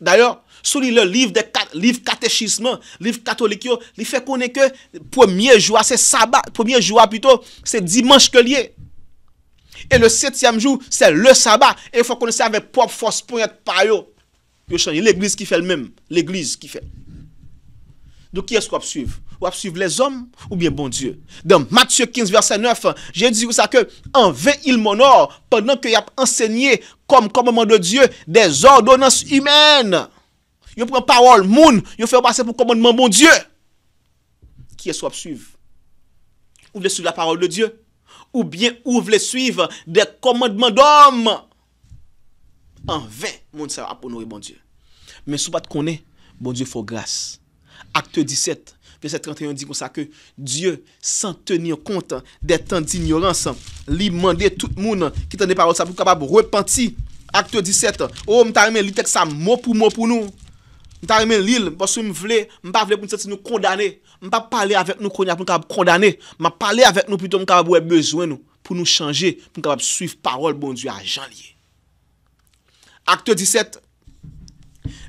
D'ayor, sou li le liv katechisme, liv katolik yo, li fe konen ke, pwemye jwa se sabat, pwemye jwa pweto se dimanche ke liye. E le setyam jou se le sabat, e fwa konen se avep pop fos pwet payo, changé. L'église qui fait le même. L'église qui fait. Donc qui est-ce qu'on va suivre On va suivre les hommes ou bien bon Dieu Dans Matthieu 15, verset 9, j'ai dit ça que en vain il m'honore pendant qu'il a enseigné comme commandement de Dieu des ordonnances humaines. pris prend parole moun, ont fait passer pour commandement bon Dieu. Qui est-ce qu'on va suivre Ou voulez suivre la parole de Dieu Ou bien ou voulez suivre des commandements d'hommes An ve, moun se aponori bon die. Men sou pat konen, bon die fok glas. Akte 17, verset 31, di kon sa ke, die san tenir kontan detan di ignoransan, li mande tout moun ki ten de parol sa pou kabab repenti. Akte 17, ou mwen ta remen li tek sa moun pou moun pou nou. Mwen ta remen li, mwen pa sou mwen vle, mwen pa vle pou mwen se ti nou kondane. Mwen pa pale avèk nou konya pou mwen kabab kondane. Mwen pa pale avèk nou pou mwen kabab wè bezwen nou. Pou nou chanje, pou mwen kabab suiv parol bon die a jan liye. Acte 17,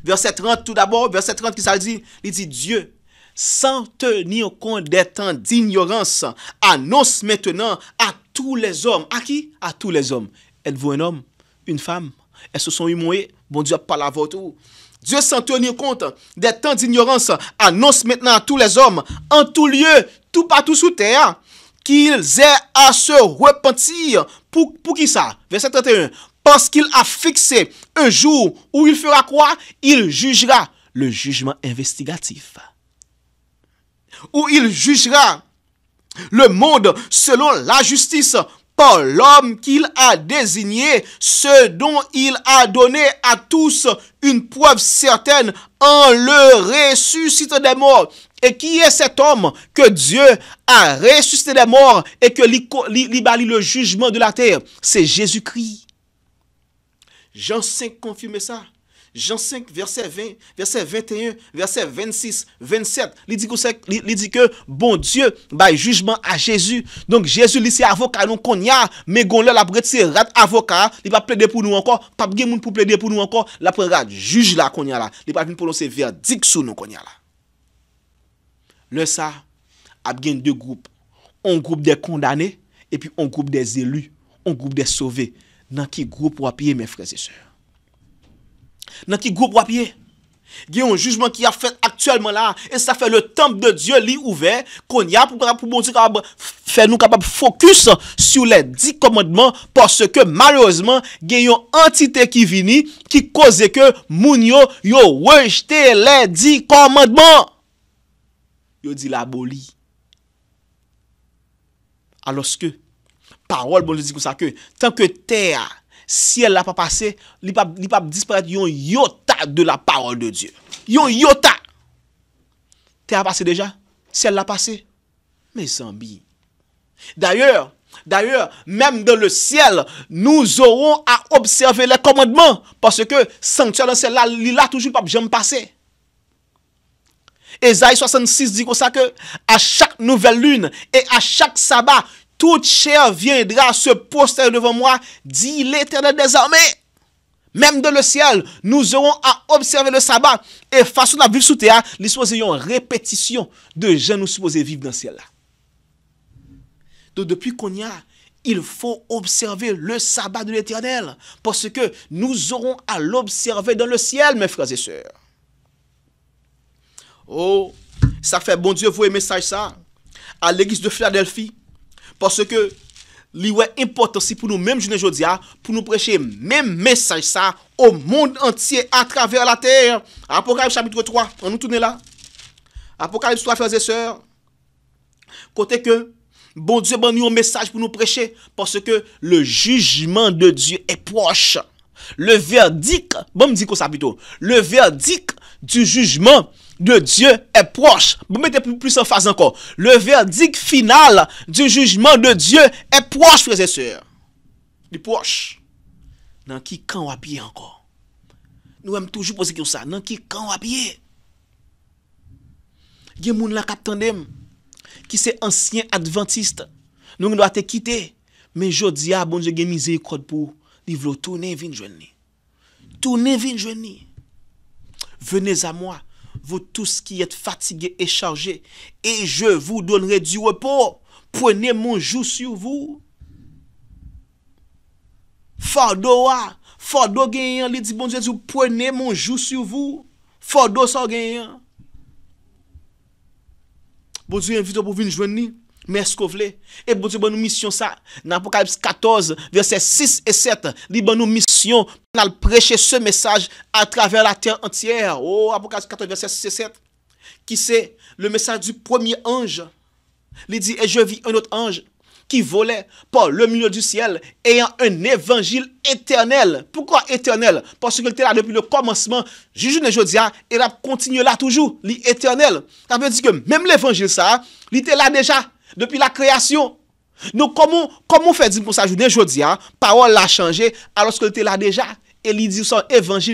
verset 30 tout d'abord, verset 30 qui ça dit, il dit Dieu, sans tenir compte des temps d'ignorance, annonce maintenant à tous les hommes. À qui À tous les hommes. Êtes-vous un homme Une femme Elles se sont humains Bon Dieu, parle à votre Dieu, sans tenir compte des temps d'ignorance, annonce maintenant à tous les hommes, en tout lieu, tout partout sous terre, qu'ils aient à se repentir. Pour, pour qui ça Verset 31 parce qu'il a fixé un jour où il fera quoi Il jugera le jugement investigatif. Où il jugera le monde selon la justice par l'homme qu'il a désigné, ce dont il a donné à tous une preuve certaine en le ressuscitant des morts. Et qui est cet homme que Dieu a ressuscité des morts et que libali le jugement de la terre C'est Jésus-Christ. Jean 5 konfirmè sa. Jean 5 verset 20, verset 21, verset 26, 27. Li di ke bon dieu bay jujman a Jezu. Donk Jezu li se avokal non konya. Mè gon lè la bret se rat avokal. Li pa ple de pou nou ankon. Pap gen moun pou ple de pou nou ankon. La pre rad juj la konya la. Li pa gen pou lò se verdik sou non konya la. Le sa ap gen de group. On group de kondanè. E pi on group de zélu. On group de sové. nan ki goup wapye men freze se. Nan ki goup wapye, gen yon jujman ki a fet aktuelman la, e sa fe le temp de Diyo li ouver, kon ya pou bon di fè nou kapab fokus sou le di komadman, porske maryozman gen yon antite ki vini, ki koze ke moun yo yo wejte le di komadman. Yo di la boli. Aloske, parole bon Dieu dit ça que tant que terre ciel n'a pas passé il pas il pas disparaître yon iota de la parole de Dieu yon iota terre a passé déjà ciel l'a passé mais amis d'ailleurs D'ailleurs, même dans le ciel, nous aurons à observer les commandements. Parce que sanctuaire dans là, il a toujours pas jamais passé. Esaïe 66 dit comme ça que à chaque nouvelle lune et à chaque sabbat, toute chair viendra se poster devant moi, dit l'Éternel désormais. Même dans le ciel, nous aurons à observer le sabbat. Et façon à vivre sous terre, nous supposons une répétition de gens nous supposés vivre dans le ciel. -là. Donc depuis qu'on y a, il faut observer le sabbat de l'éternel. Parce que nous aurons à l'observer dans le ciel, mes frères et sœurs. Oh, ça fait bon Dieu, vous aimez ça, ça. À l'église de Philadelphie, parce que pour nous-mêmes pour pour nous même pour hein, pour nous prêcher même message, ça, au monde entier, à travers la terre. Apocalypse chapitre 3, on nous tourne là. Apocalypse 3, frères et sœurs. Côté que, bon Dieu, bon nous un message pour nous prêcher, parce que le jugement de Dieu est proche. Le verdict, bon me dit ça plutôt, le verdict du jugement De Diyo e proche. Boumete pou plus an fase anko. Le verdik final di jujiman de Diyo e proche, prezese. Di proche. Nan ki kan wapye anko. Nou em toujou posik yon sa. Nan ki kan wapye. Gen moun la kapten dem ki se ansyen adventiste. Nou moun doate kite. Men jodi ah, bon a bonje gen mize yi kod pou li vlo toune vin jwen ni. Toune vin jwen ni. Vene za mwa. Vou tous ki et fatige e chanje. E je vou donre di wepo. Pwene moun jou syou vou. Fado wa. Fado genyen. Li di bon Diyan sou. Pwene moun jou syou vou. Fado sa genyen. Bon Diyan vito pou vin jwen ni. Mais ce qu'on Et bon Dieu, nous mission ça. Dans Apocalypse 14, versets 6 et 7, liban nous mission pour prêcher ce message à travers la terre entière. Oh, Apocalypse 14, verset 6 et 7, qui c'est le message du premier ange. Il dit, et je vis un autre ange qui volait par le milieu du ciel, ayant un évangile éternel. Pourquoi éternel Parce qu'il était là depuis le commencement, jusqu'à aujourd'hui, et il a là toujours, l'éternel. Ça veut dire que même l'évangile, ça, il était là déjà depuis la création. Donc, comment faire pour pour s'ajouter sa Parole dis parole Alors, la changé alors ke déjà, là déjà. Et évangile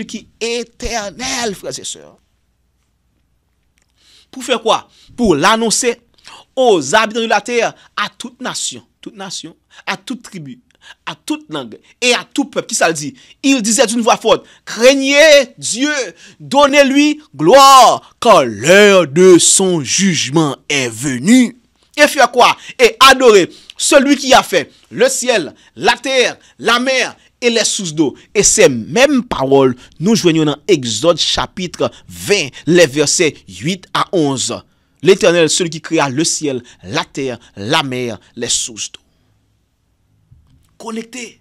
dit son est éternel frères et sœurs. Pour faire quoi? Pour l'annoncer aux habitants de la terre, à toute nation, toute nation, à toute tribu, à toute langue et à tout peuple. Qui ça dit Il disait d'une voix forte, craignez Dieu, donnez-lui gloire, car l'heure de son jugement est venue et faire quoi Et adorer celui qui a fait le ciel, la terre, la mer et les sources d'eau. Et ces mêmes paroles, nous joignons dans Exode chapitre 20, les versets 8 à 11. L'Éternel, celui qui créa le ciel, la terre, la mer, les sources d'eau. Connecté.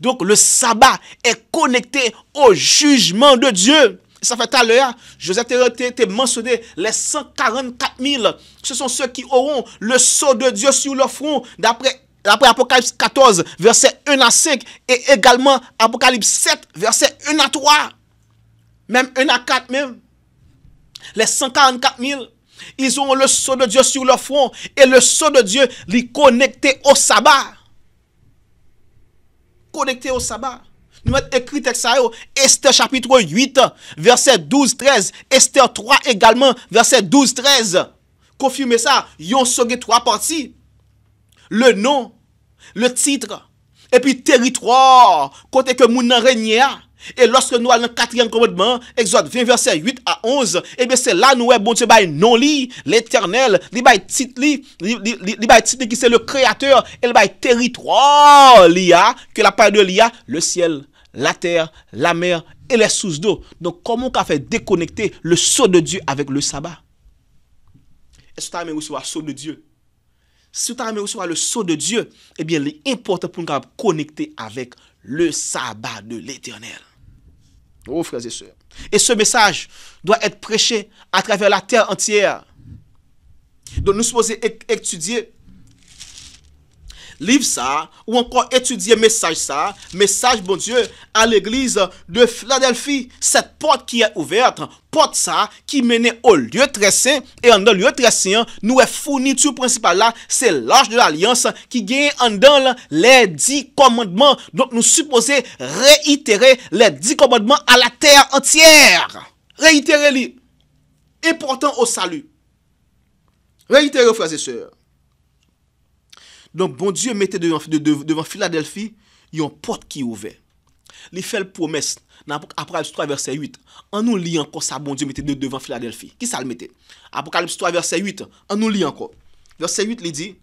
Donc le sabbat est connecté au jugement de Dieu ça fait à l'heure, Joseph était mentionné, les 144 000, ce sont ceux qui auront le sceau de Dieu sur leur front, d'après Apocalypse 14, verset 1 à 5, et également Apocalypse 7, verset 1 à 3, même 1 à 4 même. Les 144 000, ils auront le sceau de Dieu sur leur front, et le sceau de Dieu les connecté au sabbat. Connecté au sabbat. Nou mwen ekri teksa yo, Esther chapitro 8, verset 12-13, Esther 3 egalman, verset 12-13. Konfume sa, yon soge 3 parti, le non, le titre, epi teritro, kote ke mounan renye a. E loske nou al nan 4e komodman, exote 20 verset 8 a 11, ebe se la nou e bonche bay non li, l'eternel. Li bay titli, li bay titli ki se le kreator, e li bay teritro li a, ke la paye de li a, le siel. la terre, la mer et les sources d'eau. Donc, comment on fait déconnecter le sceau de Dieu avec le sabbat Est-ce que tu as recevoir le sceau de Dieu Si tu as recevoir le sceau de Dieu, eh bien, il est important pour nous connecter avec le sabbat de l'éternel. Oh, frères et sœurs. Et ce message doit être prêché à travers la terre entière. Donc, nous sommes supposés étudier livre ça, ou encore étudier message ça, message bon Dieu à l'église de Philadelphie. Cette porte qui est ouverte, porte ça qui menait au lieu très saint, et en dans lieu très saint, nous est fourniture principale là, c'est l'âge de l'alliance qui gagne en dans les dix commandements. Donc nous supposons réitérer les dix commandements à la terre entière. Réitérer-les. Important au salut. Réitérer, frères et sœurs. Donc, bon Dieu mettait devant, Philadelphie, une porte qui est Il fait la promesse, Apocalypse 3, verset 8. en nous lit encore ça, bon Dieu mettait devant Philadelphie. Qui ça le mettait Apocalypse 3, verset 8. en nous lit encore. Verset 8, il dit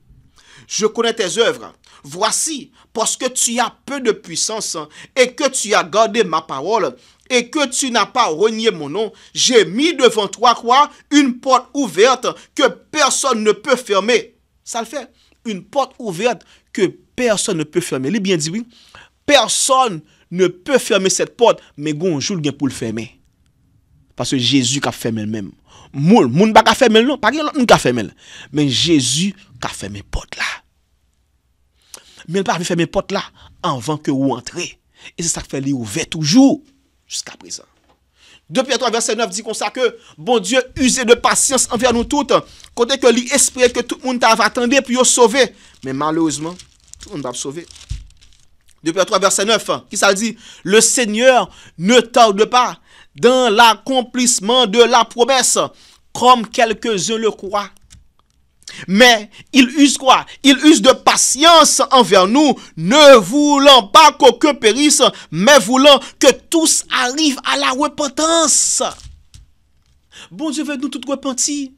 Je connais tes œuvres. Voici, parce que tu as peu de puissance et que tu as gardé ma parole et que tu n'as pas renié mon nom, j'ai mis devant toi quoi Une porte ouverte que personne ne peut fermer. Ça le fait une porte ouverte que personne ne peut fermer. Il bien dit oui, personne ne peut fermer cette porte, mais un gen pour le fermer. Parce que Jésus a fermé même. Moun, ne pas fermé non, pas l'autre qui a fermé. Mais Jésus a fermé porte là. Mais il pas fermer porte là avant que vous entrez. Et c'est ça qui fait ouvert toujours jusqu'à présent. 2 Pierre 3, verset 9 dit comme ça que bon Dieu usé de patience envers nous toutes, côté que l'esprit que tout le monde t'a attendu pour sauver. Mais malheureusement, tout le monde va sauvé. 2 Pierre 3, verset 9, qui ça dit Le Seigneur ne tarde pas dans l'accomplissement de la promesse, comme quelques-uns le croient. Mais il use quoi Il use de patience envers nous, ne voulant pas qu'aucun périsse, mais voulant que tous arrivent à la repentance. Bon Dieu veut nous tous repentir.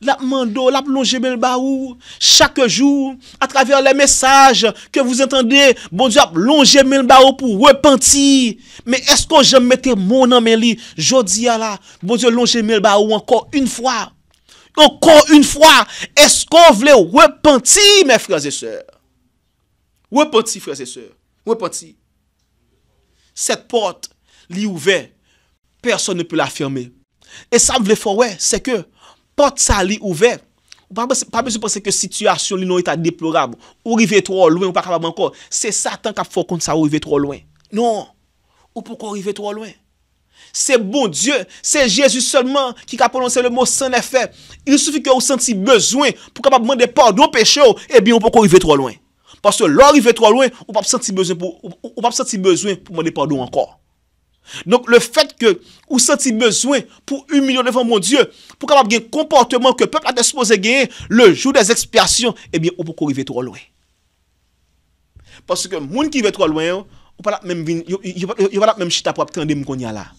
La mando, la plongée baou, chaque jour, à travers les messages que vous entendez, bon Dieu a plongé baou pour repentir. Mais est-ce que je mettais mon nom en dis à la, bon Dieu le baou encore une fois. Enkon yon fwa, es kon vle wèpanti mè fransè sèr? Wèpanti fransè sèr, wèpanti Sèt pot li ouve, perso nè pou la firme E sa m vle fwa wè, sè ke pot sa li ouve Ou pa mè sou pwese ke situasyon li nou yta deplorable Ou rive tro loen ou pa kama mwen kon Sè sa tan ka fwa kont sa ou rive tro loen Non, ou pou kon rive tro loen Se bon Diyo, se Jezus seulement Ki ka prononse le mot San Efe Il soufi ke ou senti bezwen Pou kapap mwende pardou peche ou Ebyen ou pou kou rive tro lwen Paske lor rive tro lwen Ou pap senti bezwen pou mwende pardou ankor Donk le fet ke ou senti bezwen Pou 1 milyon devon bon Diyo Pou kapap gen komporteman Ke pepl a despose genye Le jou des eksperasyon Ebyen ou pou kou rive tro lwen Paske moun ki rive tro lwen Ou palap menm chita pwap kande mkonya la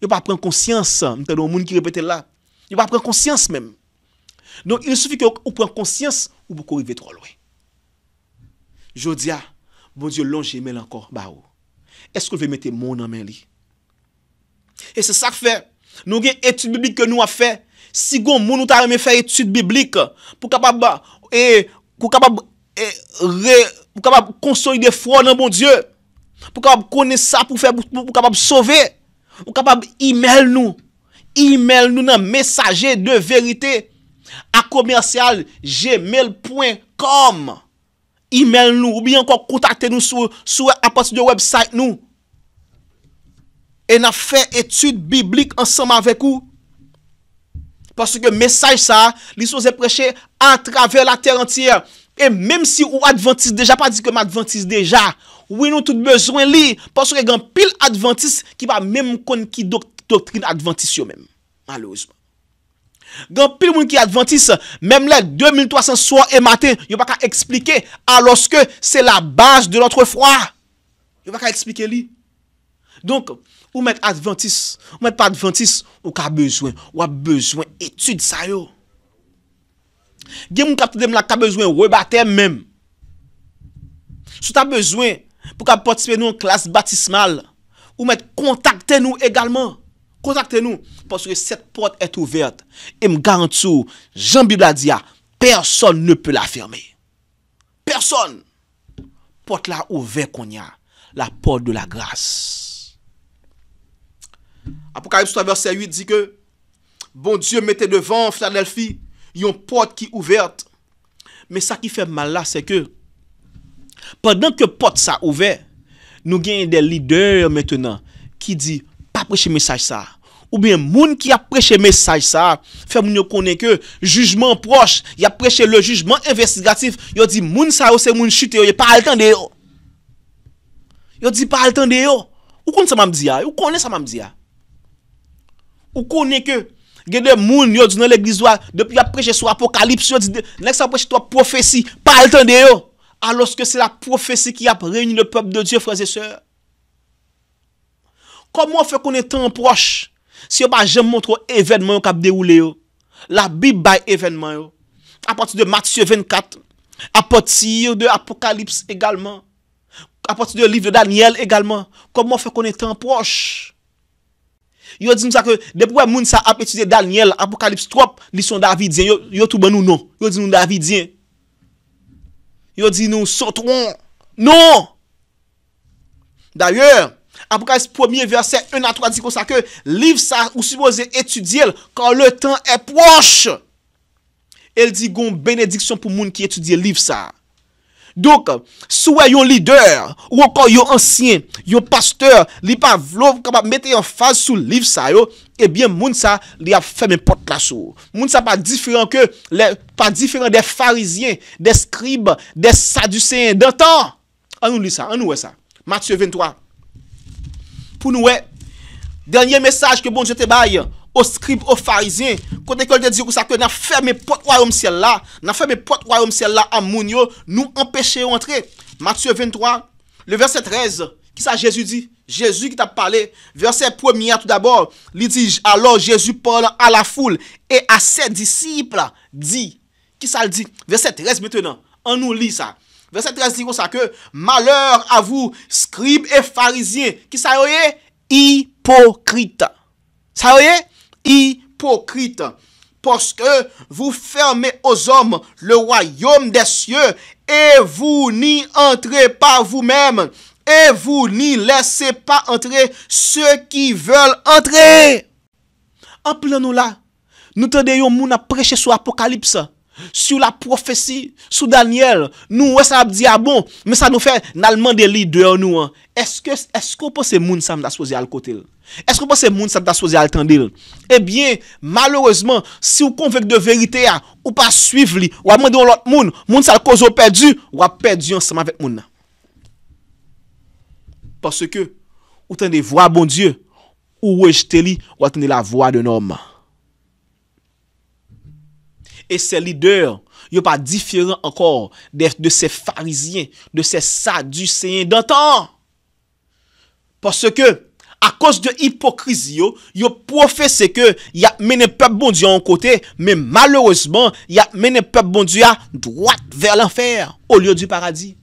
ne pouvez pas prendre conscience, Il ne monde qui répète là. pas prendre conscience même. Donc il suffit que vous conscience ou vous arriver trop loin. Jodia, mon Dieu l'on et encore bah oh. Est-ce que vais mettre mon en main Et c'est ça que fait nous avons étude biblique que nous avons fait. Si nous avons fait étude biblique pour capable et eh, pour capable eh, pour consolider foi dans mon Dieu, pour capable connaître ça pour faire pour, sauver Ou kapab e-mail nou, e-mail nou nan mesaje de verite a komersyal gmail.com E-mail nou, ou bi ankon kontakte nou a pati de website nou E nan fe etude biblike ansama avek ou Paske mesaje sa, li sou ze preche a trave la ter entier E mem si ou adventise deja, pa di kem adventise deja Ouwi nou tout bezwen li. Pasouke gen pil adventis. Ki ba men moun kon ki doktrine adventis yo men. Malouzman. Gen pil moun ki adventis. Menm le 2300 soan e maten. Yo baka eksplike. Aloske se la base de lotre fwa. Yo baka eksplike li. Donk ou met adventis. Ou met pa adventis. Ou ka bezwen. Ou a bezwen etude sayo. Gen moun kapte dem la ka bezwen. Ou e batem menm. Sou ta bezwen. pour nous en classe baptismale ou mettre contactez nous également contactez nous parce que cette porte est ouverte et me garantis Jean Bible dit personne ne peut la fermer personne porte la ouverte qu'on a la porte de la grâce Apocalypse 3 verset 8 dit que bon Dieu mettait devant Philadelphie une porte qui est ouverte mais ça qui fait mal là c'est que Pendan ke pot sa ouve, nou genye de lider metenan ki di pa preche mesaj sa Ou ben moun ki ap preche mesaj sa, fe moun yo konen ke jujman proche Ya preche le jujman investigatif, yo di moun sa ou se moun chute yo, yo pa al ten de yo Yo di pa al ten de yo, ou konen sa mam di ya? Ou konen sa mam di ya? Ou konen ke genye de moun yo di nan l'eglizwa, depi ya preche sou apokalips Yo di, nek sa preche to profesi, pa al ten de yo aloske se la profesi ki ap reyouni le pep de Diyo, fran se se. Koman fe konen tan proche, se yo pa jem montre evenman yo kap deroule yo, la bib bay evenman yo, apotir de Matye 24, apotir de Apokalips egalman, apotir de Livre de Daniel egalman, koman fe konen tan proche? Yo di nou sa ke, de pouwe moun sa ap etude Daniel, Apokalips 3, lison Davidien, yo toube nou nou, yo di nou non. Davidien, Yo di nou sotron. Non! D'ayor, apokalis pwemye verse 1-3 di kon sa ke liv sa ou suppose etudiel kan le tan epwanshe. El digon benedikson pou moun ki etudie liv sa. Donk, souwe yon lider, ou ankon yon ansyen, yon pasteur, li pa vlo, kama mette yon faz sou liv sa yo, ebyen eh moun sa li a ferme pot la sou. Moun sa pa diferent de farizyen, de skrib, de sadusyen, de tan. Anou li sa, anou we sa. Matye 23. Pou nou we, denye mesaj ke bon jete baye. aux scribes, aux pharisiens, quand on dit dire ça que n'a fermé porte royaume ciel là, n'a fermé porte royaume ciel là à Mounio, nous empêcher d'entrer. Matthieu 23, le verset 13, qui ça Jésus dit? Jésus qui t'a parlé, verset 1 tout d'abord, il dit, alors Jésus parle à la foule et à ses disciples, dit, qui ça le dit? Verset 13 maintenant, on nous lit ça. Verset 13 dit ça que, malheur à vous, scribes et pharisiens, qui ça y est? Hypocrite. Ça y est? Hipokrite Poske vous fermez aux hommes Le royaume des cieux Et vous n'y entrez pas vous-même Et vous n'y laissez pas entrer Ceux qui veulent entrer En pleine oula Nou te deyons moun apreche sou apokalypse Sou la profesi Sou Daniel Nou wè sa ap diabon ah Mè sa nou fè nalman de lide yo nou Eske ou pou se moun sam da souzi al kotel? Esko pa se moun sa ta souzi al tendil? Ebyen, eh malouzman, si ah, ou konvek bon de verite ya, ou pa suif li, ou a mwen diyon lot moun, moun sa kozo pedu, ou a pedu yon seman vet moun. Pase ke, ou tende vwa bon die, ou wejte li, ou a tende la vwa de norma. E se lider, yo pa diferent ankor, de se farizyen, de se sadusyen, dantan! Pase ke, A kos de hipokrizi yo, yo profese ke ya mene pep bondi yo an kote, me malorosman, ya mene pep bondi yo doat ver l'anfer, o liyo di paradis.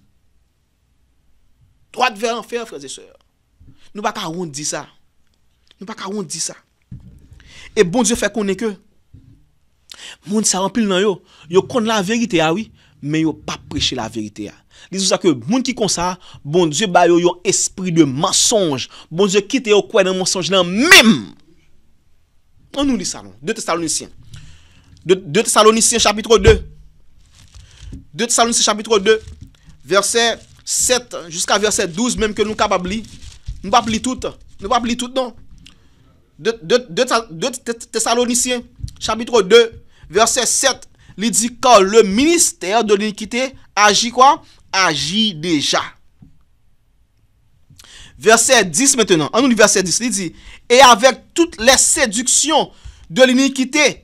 Doat ver l'anfer, frade seur. Nou baka woun di sa. Nou baka woun di sa. E bondi yo fe konen ke. Moun sa wampil nan yo. Yo konen la verite ya, ah oui, men yo pa preche la verite ya. Ah. Les ça que moun qui comme ça, bon Dieu ba yo yon esprit de mensonge. Bon Dieu quitte yo quoi dans mensonge là même. On nous lit ça non. 2 Thessaloniciens. 2 Thessaloniciens chapitre 2. 2 Thessaloniciens chapitre 2 verset 7 jusqu'à verset 12 même que nous capable lire. Nous pas lire tout, nous pas lire tout non. 2 Thessaloniciens chapitre 2 verset 7 il dit quand le ministère de l'iniquité agit quoi agi deja. Verset 10 maintenant, anou verset 10, li di, et avec toutes les séductions de l'iniquité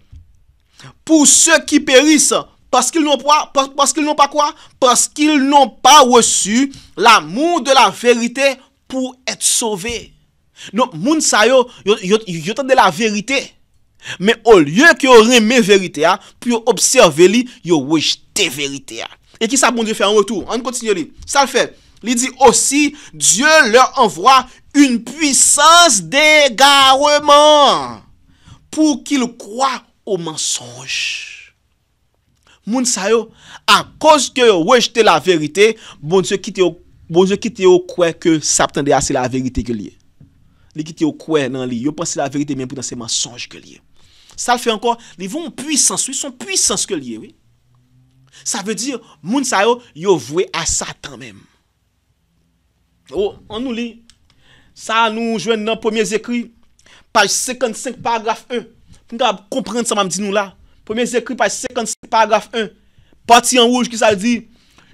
pour ceux qui périssent parce qu'ils n'ont pas, parce qu'ils n'ont pas quoi? Parce qu'ils n'ont pas reçu l'amour de la vérité pour être sauvés. Non, moun sa yo, yo te de la vérité, mais au lieu ki yo remé vérité, yo observe li, yo wejte vérité a. E ki sa bondye fè an wè tou? An kontinye li. Sa l fè. Li di osi, Diyo lè envwa un puissance degareman pou ki lè kwa o mensonge. Moun sa yo, a koske wè jte la verite, bon bondye kite yo kwe ke sap tende a se la verite ke li. Li kite yo kwe nan li. Yo pense la verite men pou nan se mensonge ke li. Sa l fè an kon, li voun puissance. Ou son puissance ke li. Oui. Ça veut dire, moun sa yo, voué à Satan même. Oh, on nous lit. Ça nous joint dans premiers écrit, page 55, paragraphe 1. Pour comprendre ça, que dit nous là. Premier écrit, page 55, paragraphe 1. Partie en rouge qui ça dit,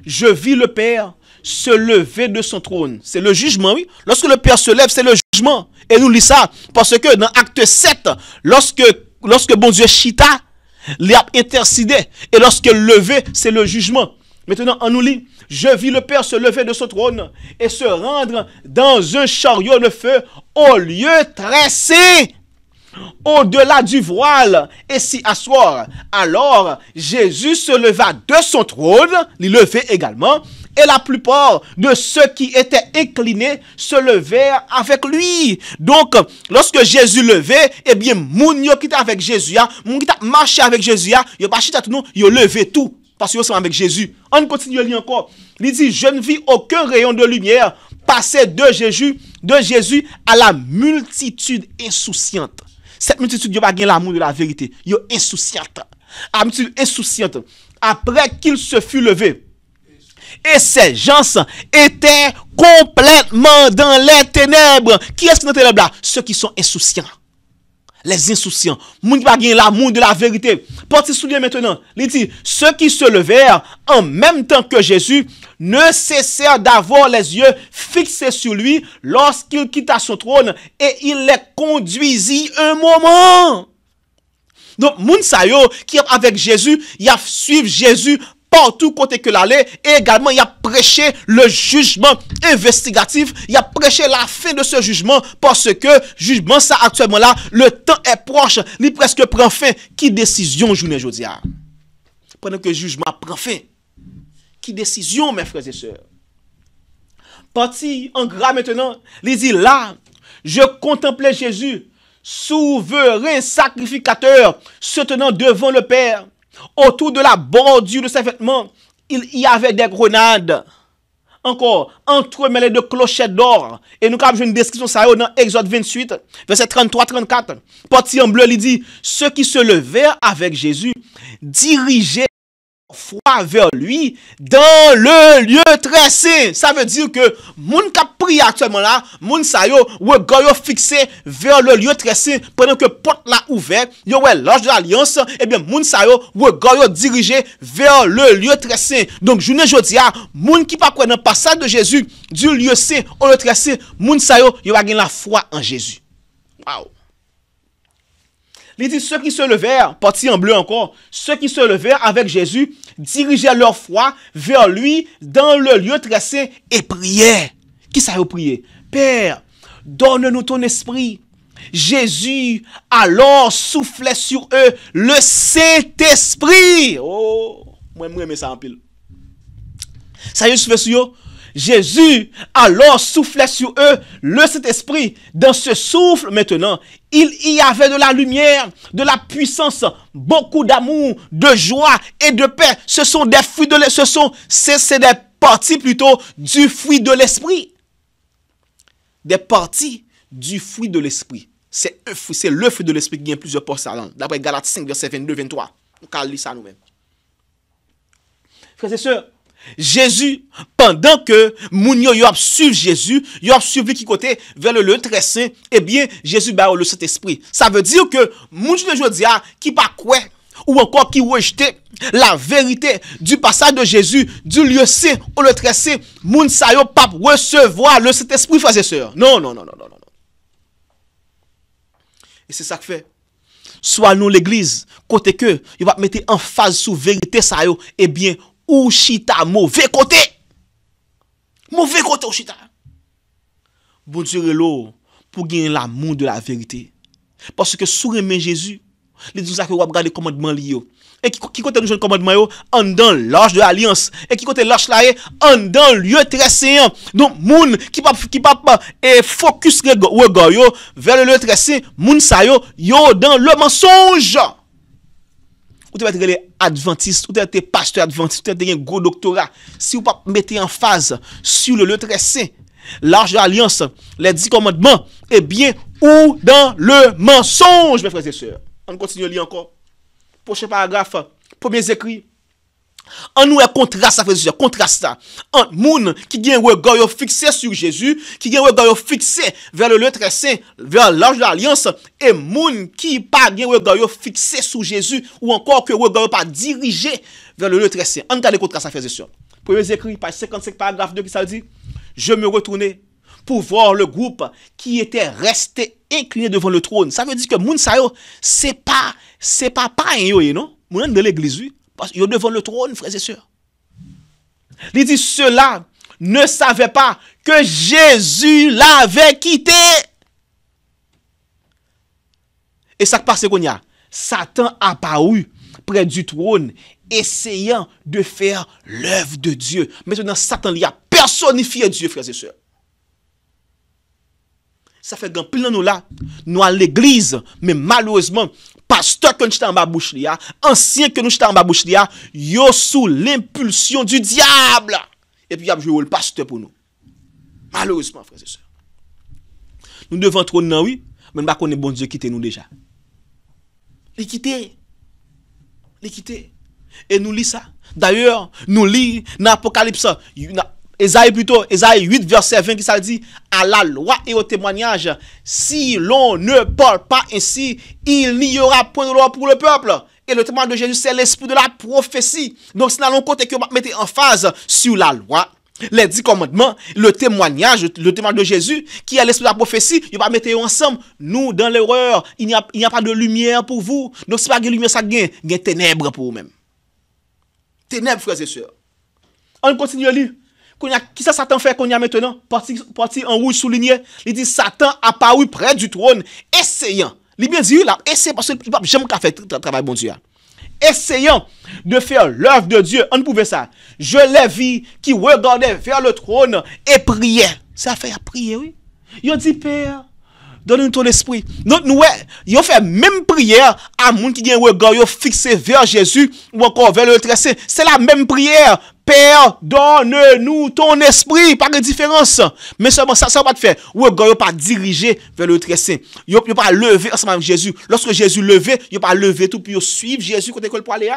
je vis le Père se lever de son trône. C'est le jugement, oui. Lorsque le Père se lève, c'est le jugement. Et nous lit ça parce que dans acte 7, lorsque, lorsque bon Dieu chita il a Et lorsque levé, c'est le jugement. Maintenant, on nous lit, je vis le Père se lever de son trône et se rendre dans un chariot de feu au lieu tressé, au-delà du voile, et s'y asseoir. Alors, Jésus se leva de son trône, il levait également, et la plupart de ceux qui étaient inclinés se levèrent avec lui. Donc, lorsque Jésus levait, eh bien, moun yo qui avec Jésus, hein, moun qui marché avec Jésus, hein, yo pas tout nous, levé tout. Parce que sont avec Jésus. On continue lire encore. Il dit, je ne vis aucun rayon de lumière passer de Jésus, de Jésus à la multitude insouciante. Cette multitude, yo pas l'amour de la vérité. Yo insouciante. La multitude insouciante. Après qu'il se fut levé, et ces gens étaient complètement dans les ténèbres. Qui est-ce qui dans les ténèbres là Ceux qui sont insouciants. Les insouciants. Moun pas l'amour de la vérité. Portez souvenir maintenant. Il dit, ceux qui se levèrent en même temps que Jésus ne cessèrent d'avoir les yeux fixés sur lui lorsqu'il quitta son trône et il les conduisit un moment. Donc, moun qui est avec Jésus, il a suivi Jésus partout côté que l'aller. Et également, il a prêché le jugement investigatif. Il a prêché la fin de ce jugement parce que jugement ça actuellement là, le temps est proche. Il presque prend fin. Qui décision journée aujourd'hui? Pendant que le jugement prend fin. Qui décision, mes frères et sœurs? Parti en gras maintenant, il dit là, je contemplais Jésus, souverain sacrificateur, se tenant devant le Père. Autour de la bordure de ses vêtements, il y avait des grenades. Encore, entremêlées de clochettes d'or. Et nous avons une description ça dans Exode 28, verset 33-34. Parti en bleu, il dit, ceux qui se levèrent avec Jésus dirigeaient foi vers lui dans le lieu très saint. Ça veut dire que moun qui prié actuellement là, moun sa yo, regard yo fixé vers le lieu très saint pendant que porte la ouverte, yo wè de l'alliance, et eh bien moun sa yo, regard yo dirigé vers le lieu très saint. Donc je jodi a, moun qui pas ça passage de Jésus du lieu saint au lieu très saint, moun sa yo, yo a la foi en Jésus. Wow. Il dit, ceux qui se levèrent, parti en bleu encore, ceux qui se levèrent avec Jésus dirigeaient leur foi vers lui dans le lieu tracé et priaient. Qui ça prier? Père, donne-nous ton esprit. Jésus alors soufflait sur eux le Saint-Esprit. Oh, moi, moi, mais ça en pile. Ça y est, je fais sur Jésus alors soufflait sur eux le Saint-Esprit. Dans ce souffle maintenant, il y avait de la lumière, de la puissance, beaucoup d'amour, de joie et de paix. Ce sont des fruits de l'esprit, ce sont, c'est des parties plutôt du fruit de l'esprit. Des parties du fruit de l'esprit. C'est le fruit de l'esprit qui vient plusieurs portes D'après Galates 5, verset 22, 23. Nous ça nous-mêmes. Frères et sœurs, Jésus, pendant que Mounio a suivi Jésus, il a suivi qui côté vers le lieu très saint, eh bien, Jésus a le Saint-Esprit. Ça veut dire que Mounio Jodia, qui pas quoi ou encore qui rejetait la vérité du passage de Jésus du lieu saint au lieu très saint, moun sa yo recevoir le Saint-Esprit frères et sœurs. Non, non, non, non, non, non. Et c'est ça que fait soit nous l'église côté que il va mettre en phase sous vérité ça eh bien Ou chita mou ve kote. Mou ve kote ou chita. Boutire lò pou gen la moun de la verite. Paske sou remen Jezu, li doun sa ke wap gade komadman li yo. E ki kote nou joun komadman yo, an dan lòj de alians. E ki kote lòj la ye, an dan lòj tresen. Don moun ki pa pa e fokus we go yo, ver le lòj tresen, moun sa yo, yo dan lòj mensonj. Moun jò. ou te être adventiste, ou te être pasteur adventiste, ou te être un gros doctorat, si vous pas mettez en phase sur le lieu très saint, l'arche de l'alliance, les dix commandements, eh bien, ou dans le mensonge, mes frères et sœurs. On continue à lire encore. Prochain paragraphe, premiers écrit. An nou e kontrast sa fezi sya Kontrast sa Moun ki gen we goyo fikse sur jesu Ki gen we goyo fikse ver le le trese Ver lanj la liyonse E moun ki pa gen we goyo fikse sur jesu Ou ankor ki we goyo pa dirije Ver le le trese An nou ka de kontrast sa fezi sya Pouye zekri pa 55 paragraf 2 ki sa di Je me retourne pou vòr le group Ki ete reste inkline devon le tron Sa vè di ke moun sayo Se pa pa en yo ye non Moun an de le glizu Parce qu'ils sont devant le trône, frères et sœurs. Il dit, ceux-là ne savaient pas que Jésus l'avait quitté. Et ça passe qu'on y a. Satan apparu près du trône, essayant de faire l'œuvre de Dieu. Maintenant, Satan il a personnifié Dieu, frères et sœurs. Ça fait grand pile nous là, nous à l'église, mais malheureusement, pasteur que nous sommes en bas bouche ancien que nous sommes en bas bouche yo sous l'impulsion du diable. Et puis il a joué le pasteur pour nous. Malheureusement, frères et sœurs. Nous devons trop non oui, mais nous connaissons bon Dieu quitter nous déjà. L'équité. L'équité. Et nous lisons ça. D'ailleurs, nous lisons dans l'Apocalypse. Esaïe plutôt, 8, verset 20, qui ça dit, à la loi et au témoignage, si l'on ne parle pas ainsi, il n'y aura point de loi pour le peuple. Et le témoignage de Jésus, c'est l'esprit de la prophétie. Donc, c'est dans l'autre côté que vous mettez en phase sur la loi, les dix commandements, le témoignage, le témoignage de Jésus, qui est l'esprit de la prophétie, il va mettre ensemble. Nous, dans l'erreur, il n'y a, a, pas de lumière pour vous. Donc, si pas de lumière, ça gagne, gagne ténèbres pour vous-même. Ténèbres, frères et sœurs. On continue à lire. Qui ça Satan fait qu'on y a maintenant parti, en rouge souligné. Il dit Satan apparu près du trône, essayant. Il bien dit, il a parce que j'aime tout le travail bon Dieu. Essayant de faire l'œuvre de Dieu. On ne pouvait ça. Je l'ai vu qui regardait vers le trône et priait. Ça fait prier, oui. Il dit, Père, donne-nous ton esprit. Donc, nous, ils ont fait même prière à monde qui a un fixé vers Jésus ou encore vers le tracé C'est la même prière. Père, donne-nous ton esprit, pas de différence. Mais seulement ça, ça va te faire. Ou pas dirigé vers le très saint. Yo, a pas levé ensemble avec Jésus. Lorsque Jésus levé, a pas levé tout, pour suivre Jésus côté que le aller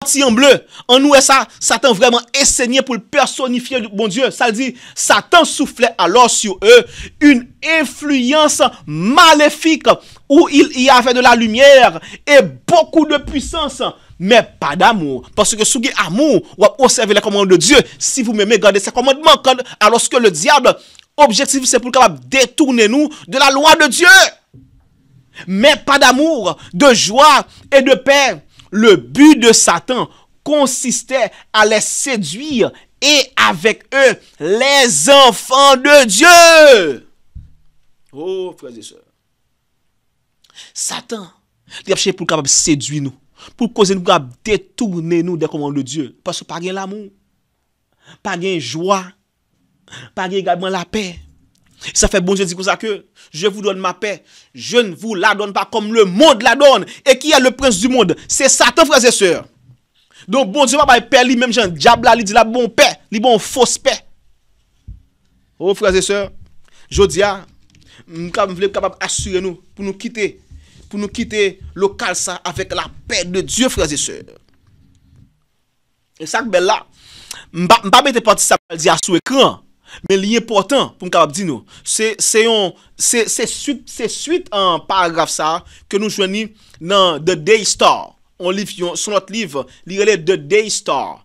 Parti en bleu, en nous ça, Satan vraiment essayé pour le personnifier, bon Dieu. Ça dit, Satan soufflait alors sur eux une influence maléfique où il y avait de la lumière et beaucoup de puissance mais pas d'amour. Parce que si vous avez amour, vous observez les commandements de Dieu. Si vous m'aimez, gardez ces commandements. Alors que le diable, objectif, c'est pour capable détourner nous de la loi de Dieu. Mais pas d'amour, de joie et de paix. Le but de Satan consistait à les séduire et avec eux les enfants de Dieu. Oh, frères et sœurs. Satan, il a pour capable séduire nous pour causer nous détourner nous des commandes de Dieu. Parce que pas de l'amour, pas de joie, pas également la paix. Ça fait bon Dieu dit comme ça que je vous donne ma paix, je ne vous la donne pas comme le monde la donne. Et qui est le prince du monde C'est Satan, frères et sœurs. Donc bon Dieu m'a paix lui même Jean diable lui dit la bon paix, La bon fausse paix. Oh frères et sœurs, je dis à, nous capable assurer nous pour nous quitter pou nou kite lokal sa avek la pe de Diyo fraze se e sak bella mpa bete pati sa diya sou ekran me liye portan pou mkabab di nou se suite an paragraf sa ke nou jweni nan The Day Store son lot liv liye le The Day Store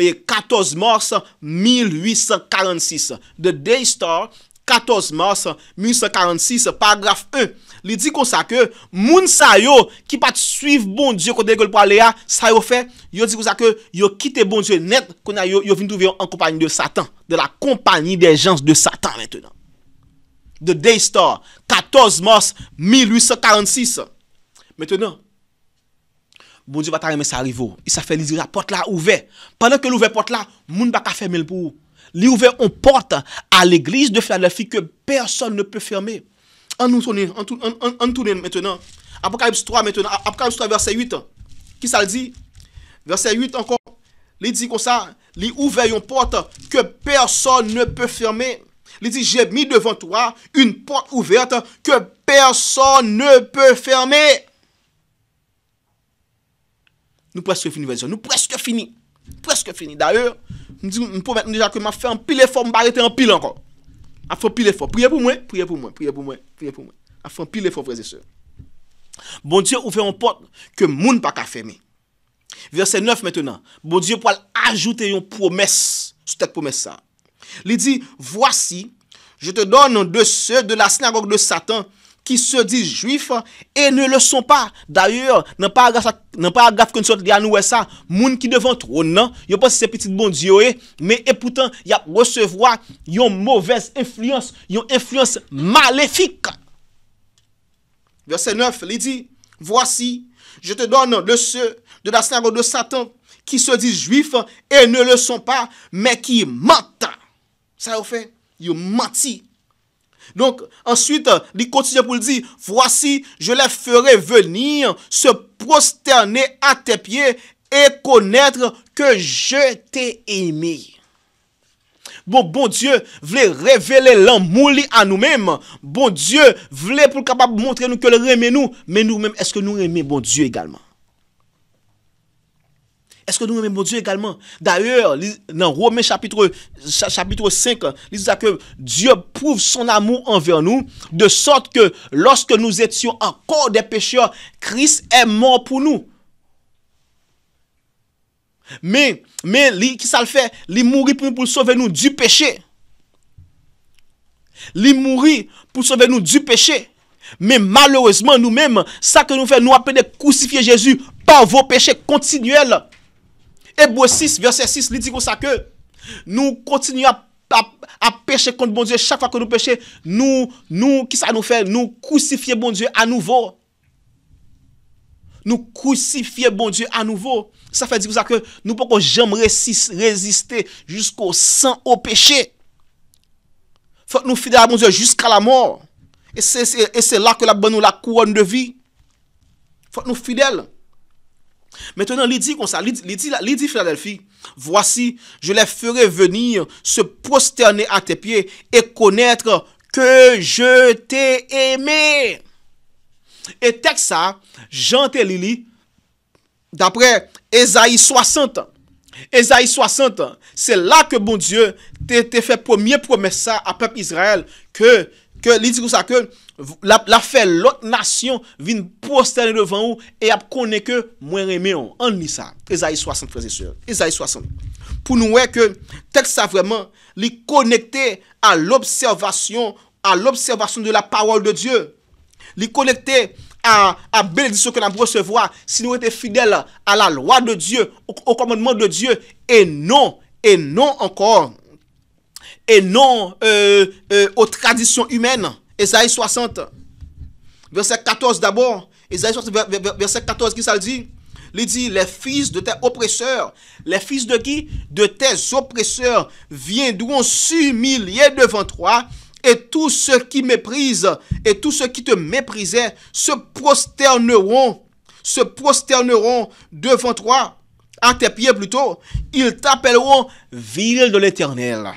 14 mars 1846 The Day Store 14 mars 1846 paragraf e Li di kon sa ke, moun sa yo ki pat suiv bon Diyo kon degol po a le a, sa yo fe, yo di kon sa ke, yo kite bon Diyo net kon a yo, yo vin touveyon an kompanyi de Satan. De la kompanyi de jans de Satan maintenant. The Day Store, 14 mars 1846. Maintenant, bon Diyo va ta reme sa rivo, il sa fe li di la porte la ouve. Pendan ke l'ouvè porte la, moun baka ferme l pou. Li ouve, on porte a l'eglise de Filadelfie ke person ne peut ferme. En nous en maintenant. Apocalypse 3 maintenant, Apocalypse 3 verset 8. Qui ça le dit Verset 8 encore. Il dit comme ça, il ouvre une porte que personne ne peut fermer. Il dit, j'ai mis devant toi une porte ouverte que personne ne peut fermer. Nous presque fini, version. Nous presque fini. Presque fini. D'ailleurs, nous pouvons déjà que ma fait un pile et forme arrêté en pile encore. A pile effort. Priez pour moi. Priez pour moi. Priez pour moi. Priez pour moi. A fon pile frères et sœurs. Bon Dieu, ouvre une porte que moun pa ka fermer. Verset 9 maintenant. Bon Dieu pour ajouter une promesse cette promesse ça. Il dit voici, je te donne de ceux de la synagogue de Satan qui se disent juifs et ne le sont pas. D'ailleurs, pas pas gaffe que nous sommes à nous, ça, moun qui devant trône, non, yo pense c'est petit bon Dieu, eh. mais et pourtant, y a recevoir une mauvaise influence, une influence maléfique. Verset 9, il dit, voici, je te donne de ceux de la synagogue de Satan qui se disent juifs et ne le sont pas, mais qui mentent. Ça, vous fait, ils mentent. Donc, ensuite, euh, il continue pour dire, voici, je les ferai venir se prosterner à tes pieds et connaître que je t'ai aimé. Bon, bon Dieu voulait révéler l'amour à nous-mêmes. Bon Dieu voulait pour capable montrer nous que le remet nous, mais nous-mêmes, est-ce que nous aimons bon Dieu également? Est-ce que nous aimons Dieu également D'ailleurs, dans Romains chapitre, chapitre 5, il dit que Dieu prouve son amour envers nous, de sorte que lorsque nous étions encore des pécheurs, Christ est mort pour nous. Mais, mais, qui ça le fait Il mourit pour, pour sauver nous du péché. Il mourit pour sauver nous du péché. Mais malheureusement, nous-mêmes, ça que nous faisons, nous appelons crucifier Jésus par vos péchés continuels. Hébreu 6, verset 6, il dit comme ça que nous continuons à, pécher contre bon Dieu. Chaque fois que nous péchons, nous, nous, qui ça nous fait Nous crucifier bon Dieu à nouveau. Nous crucifier bon Dieu à nouveau. Ça fait dire ça que nous ne pouvons jamais résister jusqu'au sang au péché. Faut que nous fidèles à bon Dieu jusqu'à la mort. Et c'est là que la bonne la couronne de vie. Faut que nous fidèles. Maintenant, il dit comme ça, il dit, Philadelphie, voici, je les ferai venir se prosterner à tes pieds et connaître que je t'ai aimé. Et texte ça, Jean Lili, d'après Esaïe 60, Esaïe 60, c'est là que bon Dieu t'a fait premier promesse à peuple Israël que Ke li di kousa ke la fe lot nasyon vin posterne devan ou e ap kone ke mwen reme ou. An ni sa. Ezaïe 60, 13 esur. Ezaïe 60. Pou nou we ke tek sa vreman li konekte a l'observation, a l'observation de la parol de Diyo. Li konekte a beledisyon ke la brosevoa si nou ete fidel a la loa de Diyo, o komodman de Diyo. E non, e non ankon. et non euh, euh, aux traditions humaines. Esaïe 60, verset 14 d'abord. Esaïe 60, verset 14, qui ça le dit Il dit, les fils de tes oppresseurs, les fils de qui De tes oppresseurs viendront s'humilier devant toi. Et tous ceux qui méprisent, et tous ceux qui te méprisaient, se prosterneront, se prosterneront devant toi, à tes pieds plutôt. Ils t'appelleront ville de l'éternel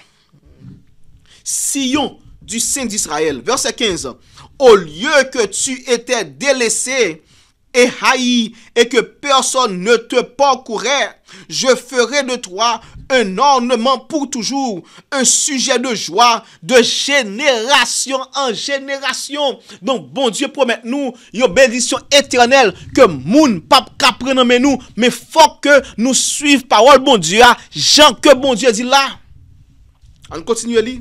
Sion du saint d'Israël. Verset 15. Au lieu que tu étais délaissé et haï et que personne ne te parcourait, je ferai de toi un ornement pour toujours, un sujet de joie de génération en génération. Donc bon Dieu promet nous une bénédiction éternelle que moun pape kapren mais nous, mais faut que nous suivons parole bon Dieu, Jean que bon Dieu dit là. On continue à lire.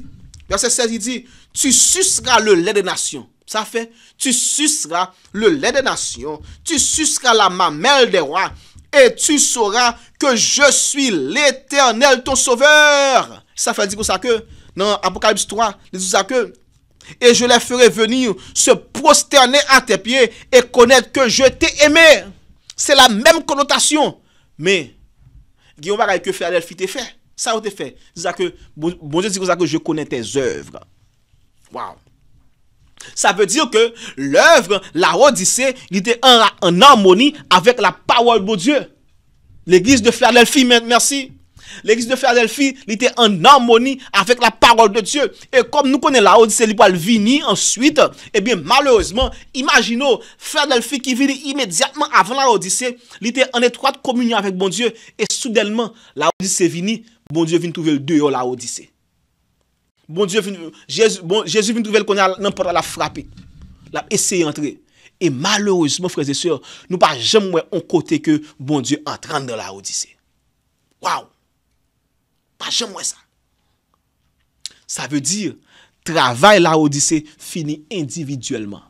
Verset 16, il dit, tu suceras le lait des nations. Ça fait, tu suceras le lait des nations, tu suceras la mamelle des rois, et tu sauras que je suis l'éternel ton sauveur. Ça fait dire ça que, dans Apocalypse 3, il dit ça que, et je les ferai venir se prosterner à tes pieds et connaître que je t'ai aimé. C'est la même connotation. Mais, Guillaume Baraye que fait Adelphi fait. Ça a été fait. C'est ça que, Dieu dit que je connais tes œuvres. Waouh. Ça veut dire que l'œuvre, la Odyssée, était en, harmonie avec la parole de Dieu. L'église de Philadelphie, merci. L'église de Philadelphie, était en harmonie avec la parole de Dieu. Et comme nous connaissons la Odyssée, il va venir ensuite. Eh bien, malheureusement, imaginons Philadelphie qui vient immédiatement avant la Odyssée, il était en étroite communion avec bon Dieu. Et soudainement, la Odyssée est Bon Diyo vini trouvel deyo la odise. Bon Diyo vini bon, trouvel konye nan para la frapi. La eseye antre. E malorizman, fréze sè, nou pa jemwe on kote ke bon Diyo antre an de la odise. Waw! Pa jemwe sa. Sa ve di, travay la odise fini individuellement.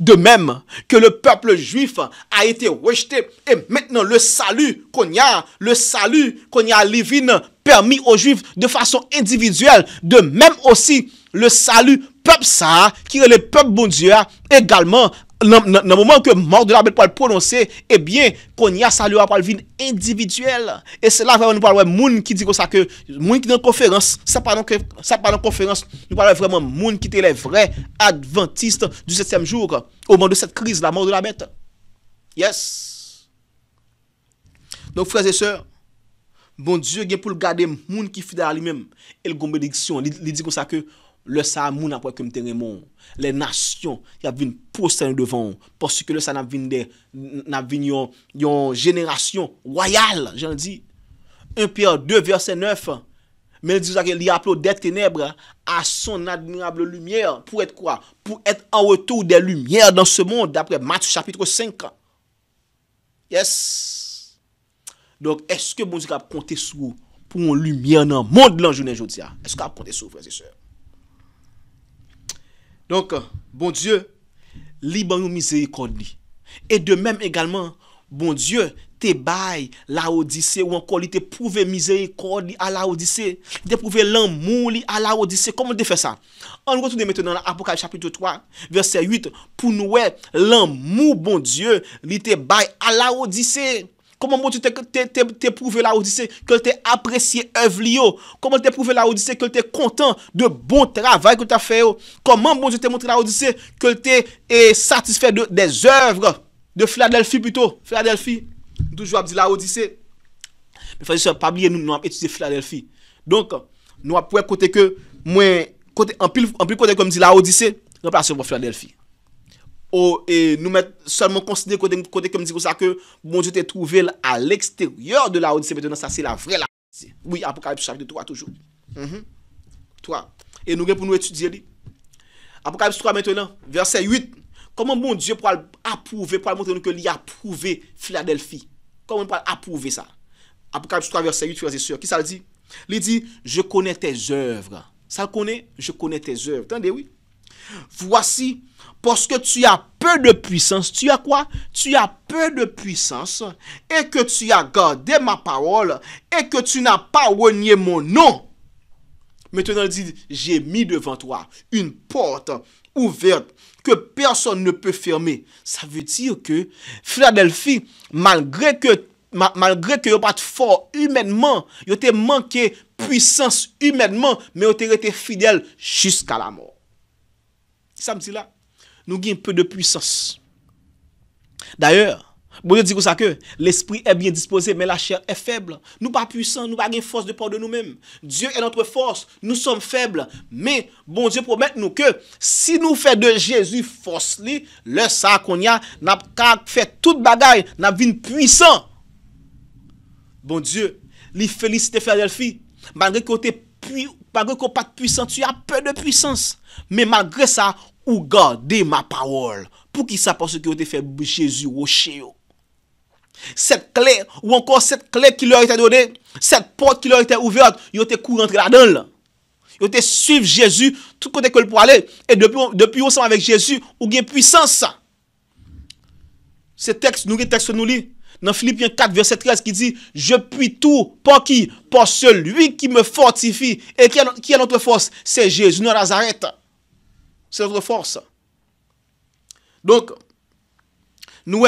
De même que le peuple juif a été rejeté et maintenant le salut qu'on y a, le salut qu'on y a Lévin permis aux juifs de façon individuelle, de même aussi le salut peuple ça qui est le peuple bon Dieu également nan mouman ke mor de la bête pou al prononse, ebyen, eh kon ya salu apal vin individuel. E se la vreman nou pal wè moun ki di kon sa ke, moun ki nan konferans, sa palan konferans, nou pal wè vreman moun ki te le vre, adventiste du 7e jour, ou man de set kriz la mor de la bête. Yes. Donk fraze se, moun diye gen pou l gade moun ki fide alimem, el gombe diksyon, li di kon sa ke, Le sa moun apwe kem teremon. Le nasyon yav vin posen devan. Porsi ke le sa nab vin yon jenerasyon wayal. Jan di. 1 Pierre 2 verset 9. Mel dizak li aplo de tenebre. A son admirable lumièr. Pou bon ah? et kwa? Pou et an wotou de lumièr dan se moun. Dapre matu chapitre 5. Yes. Donk eske moun zik ap kontesou. Pou moun lumièr nan moun glan jounen joudia. Eske ap kontesou fran se sèr. Donc, bon Dieu, liban miséricorde. Et de même également, bon Dieu, te bail la Odyssée ou encore, il te prouve miséricorde à la Odyssée. Il te l'amour à la Odyssée. Comment tu fait ça? On retourne maintenant à Apocalypse chapitre 3, verset 8, pour nous, l'amour, bon Dieu, il te à la Odyssée. Koman moun jote te prouve la odise ke lte apresye evlio? Koman moun jote te prouve la odise ke lte kontan de bon travay ke lte afeyo? Koman moun jote te montre la odise ke lte e satisfe de des evre de Philadelphia buto? Philadelphia, doujou ap di la odise. Me fasi se pablie nou nou ap etize Philadelphia. Donk nou ap pouen kote ke mwen, anpil kote ke mwen di la odise, nou ap ap se mwen Philadelphia. Oh, et nous mettons seulement considéré que mon Dieu comme trouvé ça que de la Odise maintenant ça c'est la vraie la oui Apocalypse 3 toujours. 3 mhm. Et nous pour nous étudier. Apocalypse 3 maintenant verset 8 Comment mon Dieu pourra approuver pour montrer nous que il a Philadelphie Comment il pourra ça ça? Apocalypse 3 verset 8 verset sûr qui ça le dit, lui dit je connais tes œuvres ça connaît? je connais tes œuvres. attendez oui Voici, parce que tu as peu de puissance, tu as quoi Tu as peu de puissance et que tu as gardé ma parole et que tu n'as pas renié mon nom. Maintenant, dit, j'ai mis devant toi une porte ouverte que personne ne peut fermer. Ça veut dire que Philadelphie, malgré que malgré que pas fort humainement, il te manqué puissance humainement, mais tu te fidèle jusqu'à la mort. Samedi la, nou gen peu de puissans. D'ailleurs, bon dieu di kousa ke, l'esprit e bien dispose, men la chere e feble. Nou pa puissans, nou pa gen fos de por de nou men. Dieu e notre fos, nou som feble. Men, bon dieu promette nou ke, si nou fe de Jezu fos li, le sa kon ya nap ka fe tout bagay, nap vin puissans. Bon dieu, li felisite fèlèl fi, malgré kote pi, malgré kote pat puissans, tu ya peu de puissans, men malgré sa, Ou gade ma pawol Pou ki sa porsi ki yo te fe jesu ou che yo Set kle Ou ankon set kle ki lor ite dode Set pot ki lor ite ouver Yo te kou rentre la don Yo te suiv jesu Et depi yo seman vek jesu Ou gen pwisans Se tekst nou gen tekst nou li Nan Filipian 4 verset 13 ki di Je pwi tou Po ki po se lui ki me fortifi Et ki anotre fos Se jesu nou razaret A C'est notre force. Donc, nous,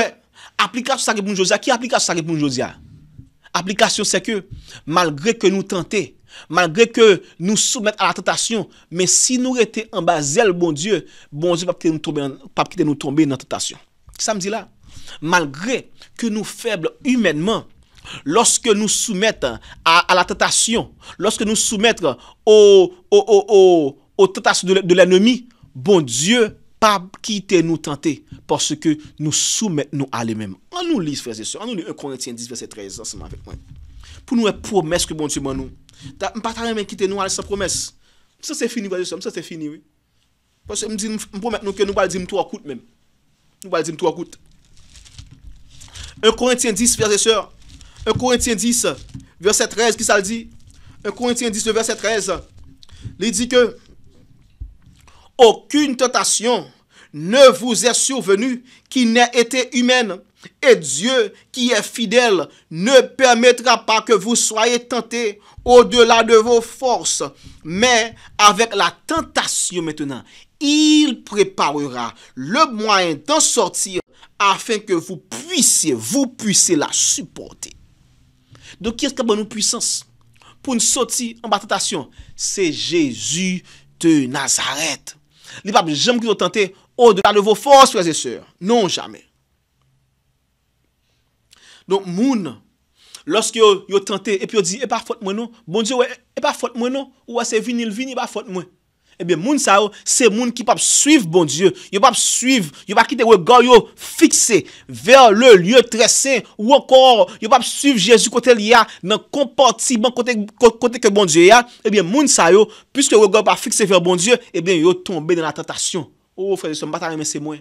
application ça répond Josia. Qui application ça répond Josia? Application, c'est que malgré que nous tentons, malgré que nous soumettons à la tentation, mais si nous étions en bas bon Dieu, bon Dieu, pas nous tomber, pas nous tomber dans la tentation. Ça me dit là. Malgré que nous faibles humainement, lorsque nous soumettons à, la tentation, lorsque nous soumettons aux, au au tentations de l'ennemi, bon Dieu, pas quitter nous tenter, parce que nous soumettons à lui-même. On nous lit, frères et sœurs, on nous lit 1 Corinthiens 10, verset 13, ensemble avec moi. Pour nous, promesse que bon Dieu, nous. Je ne pas quitter nous à sa promesse. Ça, c'est fini, frères et sœurs, ça, c'est fini, oui. Parce que je me promets que nous allons dire trois coups, même. Nous allons dire trois coups. 1 Corinthiens 10, frères et sœurs. 1 Corinthiens 10, verset 13, qui ça dit 1 Corinthiens 10, verset 13. Il dit que aucune tentation ne vous est survenue qui n'ait été humaine. Et Dieu, qui est fidèle, ne permettra pas que vous soyez tentés au-delà de vos forces. Mais avec la tentation maintenant, il préparera le moyen d'en sortir afin que vous puissiez, vous puissiez la supporter. Donc, qui est-ce qui a puissance pour une sortie en bas tentation? C'est Jésus de Nazareth. Li pape, jem ki yo tante, o de la nevo fos fweze seur. Non jame. Donk moun, loske yo tante, epi yo di, epa fote mwen nou, bon diyo, epa eh, fote mwen nou, ou ase vinil vin, epa fote mwen. Ebyen eh moun sa yo, se moun ki pap suiv bon dieu. Yo pap suiv, yo pa kite wegao yo fikse ver le liyo tresen. Ou ankor, yo pap suiv Jezu kote liya nan kompati ban kote kek bon dieu ya. Ebyen eh moun sa yo, piske wegao pa fikse ver bon dieu, ebyen eh yo tombe nan atatasyon. Ou, oh, frede, se mba ta remese mwen.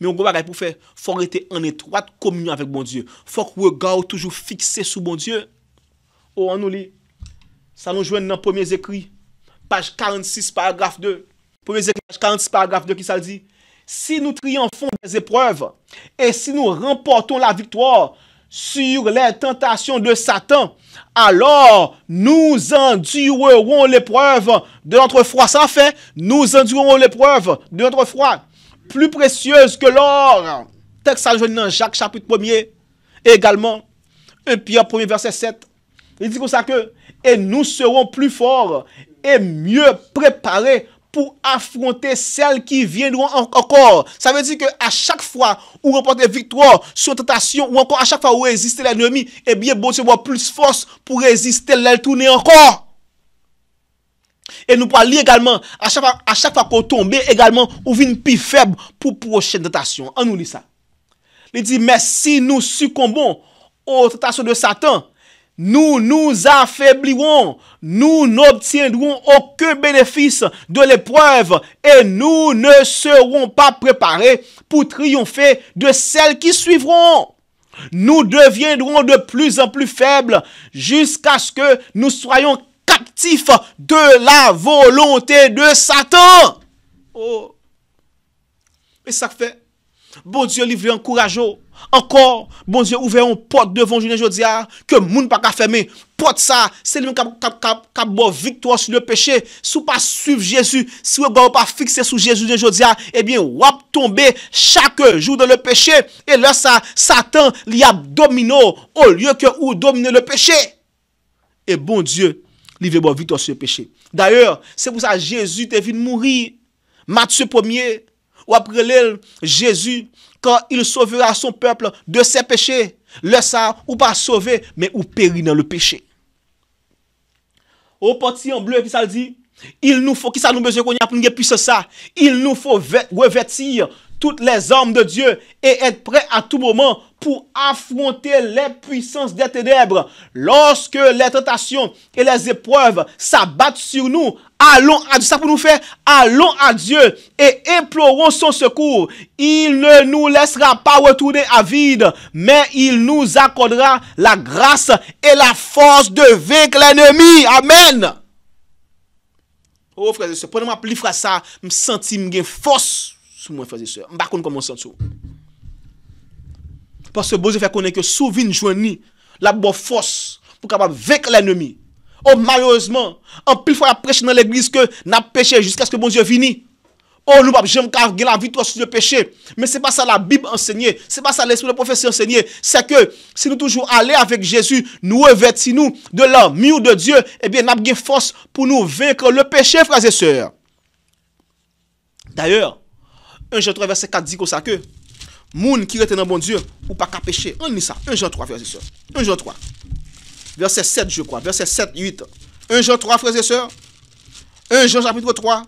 Me yon gwa bagay pou fe, fok rete an etwad kominyan vek bon dieu. Fok wegao toujou fikse sou bon dieu, ou oh, anou li, sa nou jwen nan pwemye zekri. page 46, paragraphe 2. Premier page 46, paragraphe 2, qui ça dit Si nous triomphons des épreuves et si nous remportons la victoire sur les tentations de Satan, alors nous endurerons l'épreuve de notre foi. Ça fait, nous endurerons l'épreuve de notre foi, plus précieuse que l'or. Texte à dans Jacques chapitre 1er, également, 1 Pierre 1 verset 7. Il dit comme ça que, et nous serons plus forts et mieux préparé pour affronter celles qui viendront encore. Ça veut dire que à chaque fois où on une victoire sur tentation ou encore à chaque fois où résiste l'ennemi, eh bien, bon voir plus force pour résister l'aile tourner encore. Et nous parlons également, à chaque fois, à chaque fois qu'on tombe, également, ou une plus faible pour prochaine tentation. On nous lit ça. Il dit, mais si nous succombons aux tentations de Satan, nous nous affaiblirons, nous n'obtiendrons aucun bénéfice de l'épreuve et nous ne serons pas préparés pour triompher de celles qui suivront. Nous deviendrons de plus en plus faibles jusqu'à ce que nous soyons captifs de la volonté de Satan. Oh. Et ça fait Bon Dieu livre encourage Encore, bon Dieu ouvre une porte devant journée aujourd'hui que moun pas fermer. Porte ça, c'est lui qui a victoire sur le péché. Si pas suivre Jésus, si vous pas fixé sur Jésus aujourd'hui, eh bien, vous tomber chaque jour dans le péché. Et là, ça, Satan y a domino au lieu que vous dominez le péché. Et bon Dieu, livre bon victoire sur le péché. D'ailleurs, c'est pour ça Jésus est venu mourir. Matthieu 1er, Ou aprelel, Jezu, Kan il sovera son peple, De se peche, Le sa, Ou pa sover, Men ou peri nan le peche, Ou poti an ble, Epi sa di, Il nou fo, Ki sa nou beze konye, Aprin gen pi se sa, Il nou fo, We veti, We veti, toutes les armes de Dieu et être prêt à tout moment pour affronter les puissances des ténèbres. Lorsque les tentations et les épreuves s'abattent sur nous, allons à Dieu. Ça pour nous faire, allons à Dieu et implorons son secours. Il ne nous laissera pas retourner à vide, mais il nous accordera la grâce et la force de vaincre l'ennemi. Amen. Oh frère, c'est pour plus ça, me sentir force sous moi, frères et sœurs. Je ne sais pas comment ça Parce que Dieu fait connaître que souvin joigni la bonne force pour capable vaincre l'ennemi. Oh, malheureusement, en plus, fois, prêche dans l'église que n'a péché jusqu'à ce que bon Dieu vienne. Oh, nous ne jamais gagner la victoire sur le péché. Mais ce n'est pas ça la Bible enseignée. Ce n'est pas ça l'esprit de prophétie enseignée. C'est que si nous toujours aller avec Jésus, nous revêtir nous de l'armure de Dieu, eh bien, nous avons force pour nous vaincre le péché, frères et sœurs. D'ailleurs, 1 Jean 3 verset 4 dit comme ça que moun qui reste dans bon Dieu ou pas qu'à pécher. On lit ça. 1 Jean 3 verset et 1 Jean 3. Verset 7 je crois, verset 7 8. 1 Jean 3 frères et sœurs. 1 Jean chapitre 3.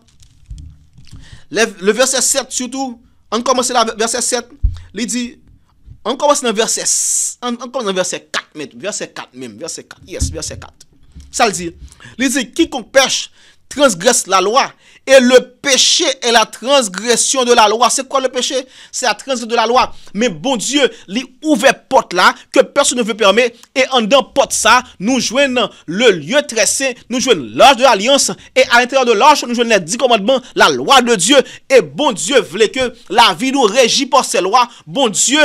Le, verset 7 surtout, on commence là verset 7, il dit on commence dans verset on, commence dans verset 4 verset 4 même, verset 4. Yes, verset 4. Ça le dit. Il dit, quiconque pêche transgresse la loi. Et le péché est la transgression de la loi. C'est quoi le péché C'est la transgression de la loi. Mais bon Dieu, il ouvre porte là, que personne ne veut permettre. Et en dans porte ça, nous joignons le lieu très nous joignons l'âge de l'alliance. Et à l'intérieur de l'âge, nous joignons les dix commandements, la loi de Dieu. Et bon Dieu voulait que la vie nous régit par ces lois. Bon Dieu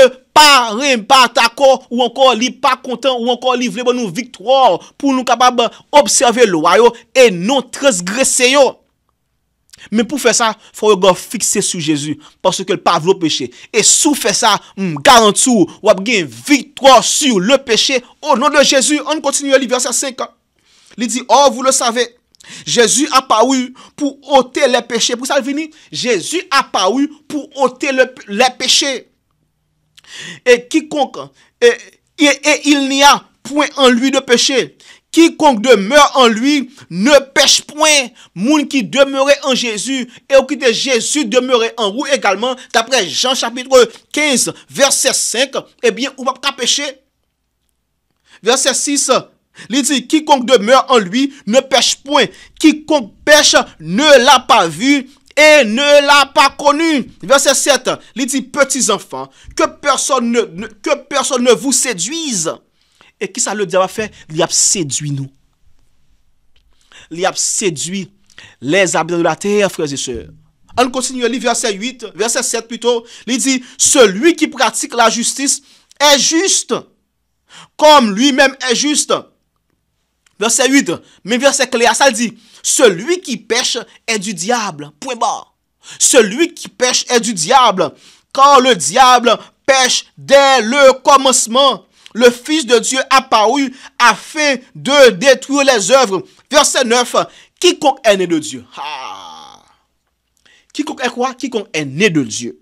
pas pas ou encore li pas content ou encore li vle nous victoire pour nous capable observer loi et non transgresser Mais pour faire ça, faut regarder fixer sur Jésus parce que le pas péché. Et sous fait ça, garantis ou gagne victoire sur le péché au nom de Jésus. On continue le verset 5. Il dit "Oh, vous le savez, Jésus a paru pour ôter les péchés. Pour ça, il Jésus paru pour ôter le, les péchés. Et quiconque, et, il n'y a point en lui de péché. Quiconque demeure en lui ne pêche point. Moun qui demeurait en Jésus et au qui de Jésus demeurait en vous également. D'après Jean chapitre 15, verset 5, eh bien, ou pas pécher. Verset 6, il dit, quiconque demeure en lui ne pêche point. Quiconque pêche ne l'a pas vu, et ne l'a pas connu. Verset 7, il dit, petits enfants, que personne ne, que personne ne vous séduise. Et qui ça le diable a fait? Il a séduit nous. Il a séduit les habitants de la terre, frères et sœurs. On continue, verset 8, verset 7 plutôt. Il dit, celui qui pratique la justice est juste, comme lui-même est juste. Verset 8, mais verset clair, ça dit, celui qui pêche est du diable. Point barre. Celui qui pêche est du diable. Quand le diable pêche dès le commencement. Le Fils de Dieu apparu afin de détruire les œuvres. Verset 9. Quiconque est né de Dieu. Ah. Quiconque est quoi? Quiconque est né de Dieu.